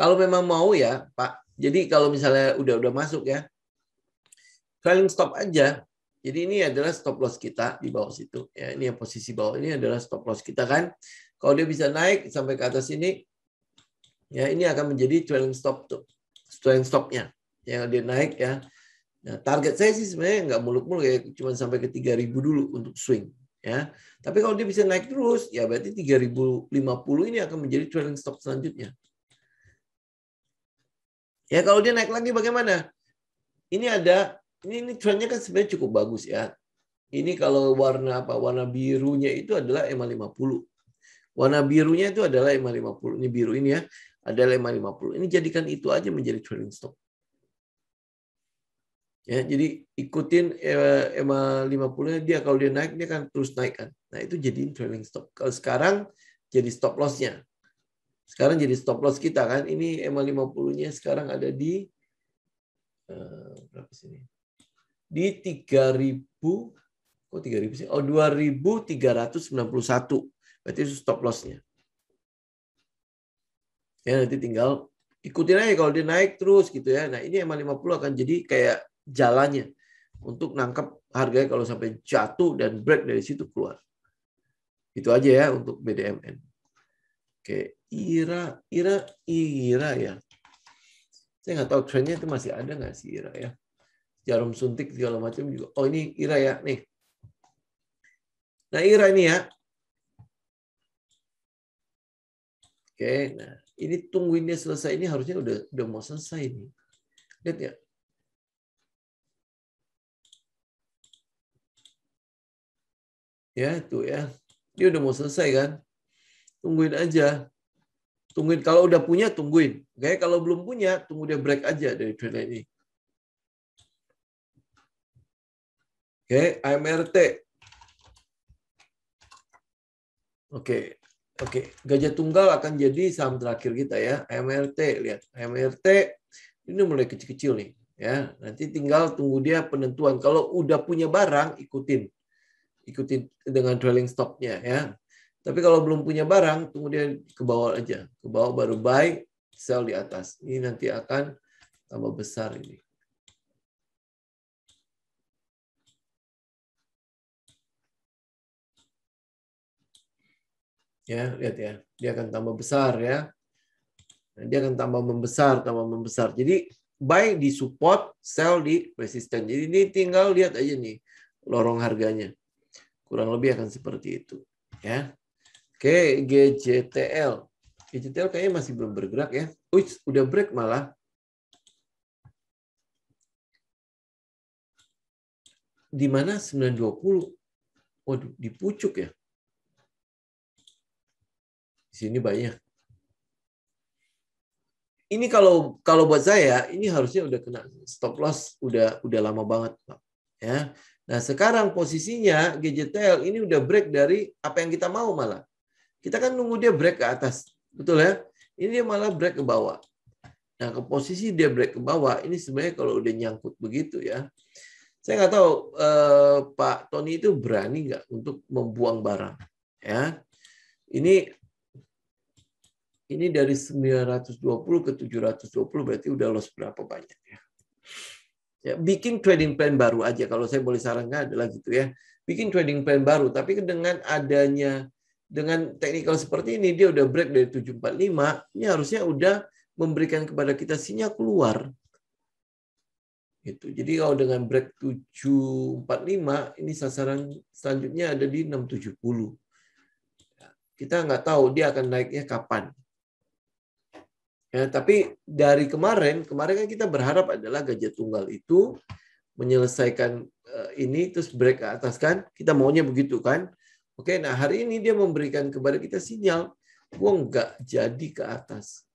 kalau memang mau ya Pak. Jadi kalau misalnya udah udah masuk ya, trailing stop aja jadi ini adalah stop loss kita di bawah situ. Ya, ini yang posisi bawah ini adalah stop loss kita kan. Kalau dia bisa naik sampai ke atas ini, ya ini akan menjadi trailing stop tuh, trailing stopnya. Ya, yang dia naik ya. Nah, target saya sih sebenarnya nggak muluk-muluk ya, cuma sampai ke 3000 dulu untuk swing ya. Tapi kalau dia bisa naik terus, ya berarti 3050 ini akan menjadi trailing stop selanjutnya. Ya kalau dia naik lagi bagaimana? Ini ada ini ini trennya kan sebenarnya cukup bagus ya. Ini kalau warna apa? Warna birunya itu adalah EMA 50. Warna birunya itu adalah EMA 50. Ini biru ini ya, adalah EMA 50. Ini jadikan itu aja menjadi trailing stop. Ya, jadi ikutin EMA eh, 50 dia kalau dia naik dia akan terus naik kan. Nah, itu jadi trailing stop. Kalau sekarang jadi stop loss-nya. Sekarang jadi stop loss kita kan. Ini EMA 50-nya sekarang ada di uh, berapa sini? di 3000 kok 3000 sih? Oh 2391. Berarti itu stop lossnya Ya nanti tinggal ikutin aja kalau dia naik terus gitu ya. Nah, ini EMA 50 akan jadi kayak jalannya untuk nangkap harganya kalau sampai jatuh dan break dari situ keluar. Itu aja ya untuk BDMN. Oke, Ira, Ira, Ira ya. Saya nggak tahu trennya itu masih ada nggak sih Ira ya jarum suntik segala macam juga. Oh ini Ira ya, nih. Nah Ira ini ya. Oke, nah ini tungguin dia selesai ini harusnya udah udah mau selesai ini. Lihat ya. Ya itu ya. Dia udah mau selesai kan. Tungguin aja. Tungguin kalau udah punya tungguin. Kayak kalau belum punya tunggu dia break aja dari trade ini. Oke, okay, AMRT. Oke, okay, oke. Okay. Gajah tunggal akan jadi saham terakhir kita ya, AMRT. Lihat, AMRT ini mulai kecil-kecil nih. Ya, nanti tinggal tunggu dia penentuan. Kalau udah punya barang, ikutin, ikutin dengan trailing stopnya ya. Tapi kalau belum punya barang, tunggu dia ke bawah aja. Ke bawah baru buy, sell di atas. Ini nanti akan tambah besar ini. Ya, lihat ya. Dia akan tambah besar ya. Nah, dia akan tambah membesar, tambah membesar. Jadi buy di support, sell di resisten. Jadi ini tinggal lihat aja nih lorong harganya. Kurang lebih akan seperti itu, ya. Oke, GJTL. GJTL kayaknya masih belum bergerak ya. Uits, udah break malah. Di mana 920? Waduh, dipucuk ya sini banyak. Ini kalau kalau buat saya ini harusnya udah kena stop loss udah udah lama banget Pak. Ya. Nah, sekarang posisinya GJTL ini udah break dari apa yang kita mau malah. Kita kan nunggu dia break ke atas. Betul ya? Ini dia malah break ke bawah. Nah, ke posisi dia break ke bawah ini sebenarnya kalau udah nyangkut begitu ya. Saya nggak tahu eh, Pak Tony itu berani nggak untuk membuang barang, ya. Ini ini dari 920 ke 720 berarti udah loss berapa banyak ya. ya bikin trading plan baru aja kalau saya boleh sarankan adalah gitu ya. Bikin trading plan baru tapi dengan adanya dengan teknikal seperti ini dia udah break dari 745 ini harusnya udah memberikan kepada kita sinyal keluar gitu jadi kalau dengan break 745 ini sasaran selanjutnya ada di 670 kita nggak tahu dia akan naiknya kapan Ya, tapi dari kemarin, kemarin kan kita berharap adalah gajah tunggal itu menyelesaikan eh, ini terus break ke atas kan, kita maunya begitu kan. Oke, nah hari ini dia memberikan kepada kita sinyal, gua nggak jadi ke atas.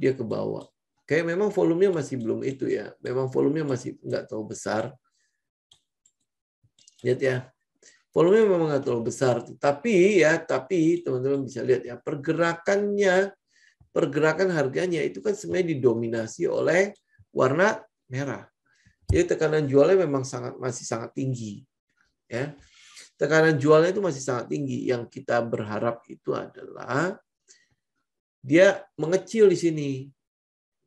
Dia ke bawah. Oke, memang volumenya masih belum itu ya. Memang volumenya masih nggak terlalu besar. Lihat ya, volumenya memang nggak terlalu besar, tapi ya, tapi teman-teman bisa lihat ya pergerakannya pergerakan harganya itu kan sebenarnya didominasi oleh warna merah. Jadi tekanan jualnya memang sangat masih sangat tinggi. Ya. Tekanan jualnya itu masih sangat tinggi. Yang kita berharap itu adalah dia mengecil di sini.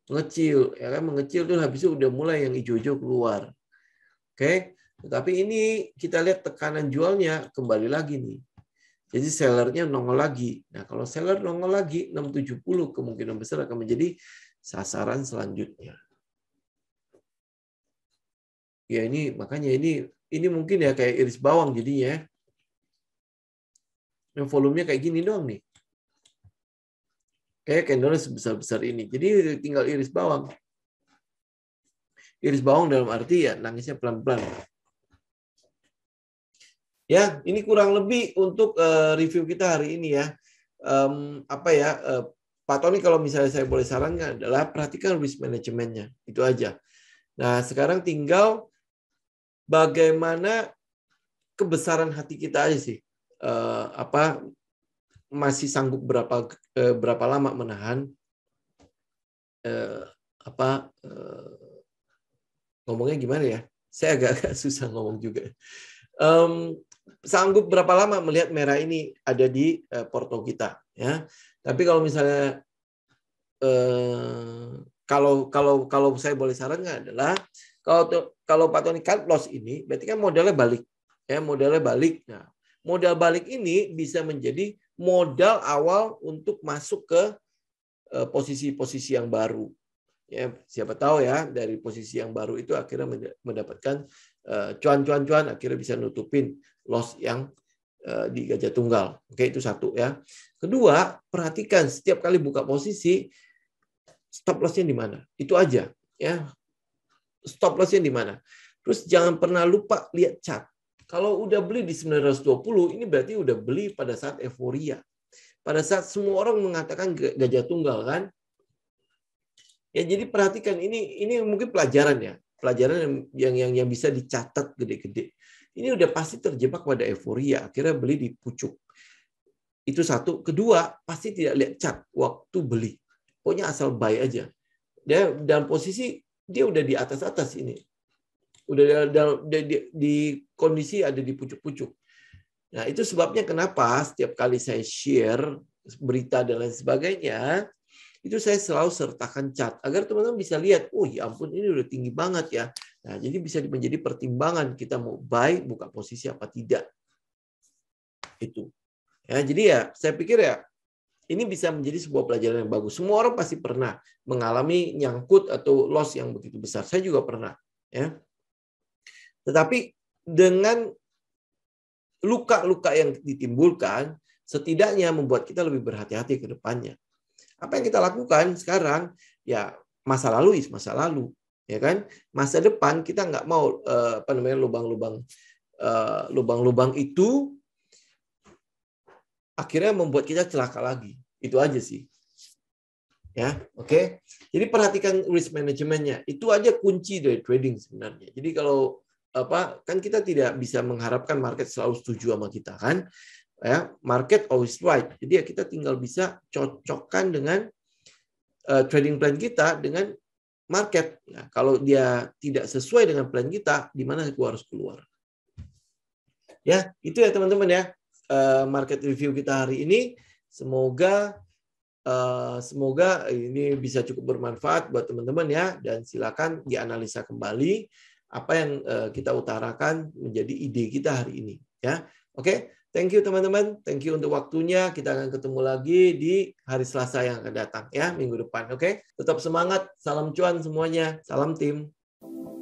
Mengecil, ya kan mengecil tuh habis itu udah mulai yang ijo-ijo keluar. Oke. Tetapi ini kita lihat tekanan jualnya kembali lagi nih. Jadi sellernya nongol lagi. Nah kalau seller nongol lagi 670 kemungkinan besar akan menjadi sasaran selanjutnya. Ya ini makanya ini ini mungkin ya kayak iris bawang jadinya ya. Yang volumenya kayak gini doang nih. Kayak candle sebesar-besar ini. Jadi tinggal iris bawang. Iris bawang dalam arti ya nangisnya pelan-pelan. Ya, ini kurang lebih untuk uh, review kita hari ini ya. Um, apa ya, uh, Pak Tony kalau misalnya saya boleh sarankan adalah perhatikan risk manajemennya, itu aja. Nah, sekarang tinggal bagaimana kebesaran hati kita aja sih. Uh, apa masih sanggup berapa uh, berapa lama menahan uh, apa ngomongnya gimana ya? Saya agak-agak susah ngomong juga. Um, sanggup berapa lama melihat merah ini ada di uh, porto kita ya. Tapi kalau misalnya uh, kalau kalau kalau saya boleh sarankan adalah kalau kalau Pak Tony cut loss ini berarti kan modalnya balik ya modalnya balik. Nah, modal balik ini bisa menjadi modal awal untuk masuk ke eh, posisi-posisi yang baru. Ya, siapa tahu ya dari posisi yang baru itu akhirnya mendapatkan Eh, cuan-cuan-cuan akhirnya bisa nutupin loss yang eh, di gajah tunggal. Oke, itu satu ya. Kedua, perhatikan setiap kali buka posisi stop lossnya di mana. Itu aja ya. Stop lossnya di mana. Terus jangan pernah lupa lihat chart. Kalau udah beli di 920, ini berarti udah beli pada saat euforia. Pada saat semua orang mengatakan gajah tunggal kan. Ya jadi perhatikan ini ini mungkin pelajaran ya pelajaran yang yang yang bisa dicatat gede-gede. Ini udah pasti terjebak pada euforia, akhirnya beli di pucuk. Itu satu. Kedua, pasti tidak lihat cat waktu beli. Pokoknya asal buy aja. Dia dalam posisi dia udah di atas-atas ini. Udah dalam, di, di, di kondisi ada di pucuk-pucuk. Nah, itu sebabnya kenapa setiap kali saya share berita dan lain sebagainya, itu saya selalu sertakan cat agar teman-teman bisa lihat, oh ya ampun ini udah tinggi banget ya. Nah, jadi bisa menjadi pertimbangan kita mau buy buka posisi apa tidak. Itu. Ya, jadi ya saya pikir ya ini bisa menjadi sebuah pelajaran yang bagus. Semua orang pasti pernah mengalami nyangkut atau loss yang begitu besar. Saya juga pernah, ya. Tetapi dengan luka-luka yang ditimbulkan setidaknya membuat kita lebih berhati-hati ke depannya. Apa yang kita lakukan sekarang? Ya masa lalu is masa lalu, ya kan? Masa depan kita nggak mau uh, apa namanya lubang-lubang eh, lubang-lubang itu akhirnya membuat kita celaka lagi. Itu aja sih. Ya, oke. Okay? Jadi perhatikan risk manajemennya. Itu aja kunci dari trading sebenarnya. Jadi kalau apa kan kita tidak bisa mengharapkan market selalu setuju sama kita kan ya market always right jadi ya kita tinggal bisa cocokkan dengan uh, trading plan kita dengan market nah, kalau dia tidak sesuai dengan plan kita di mana aku harus keluar ya itu ya teman-teman ya uh, market review kita hari ini semoga Uh, semoga ini bisa cukup bermanfaat buat teman-teman ya dan silakan dianalisa kembali apa yang kita utarakan menjadi ide kita hari ini ya. Oke, okay? Thank you teman-teman, thank you untuk waktunya. Kita akan ketemu lagi di hari Selasa yang akan datang ya, minggu depan. Oke, okay? tetap semangat. Salam cuan semuanya. Salam tim.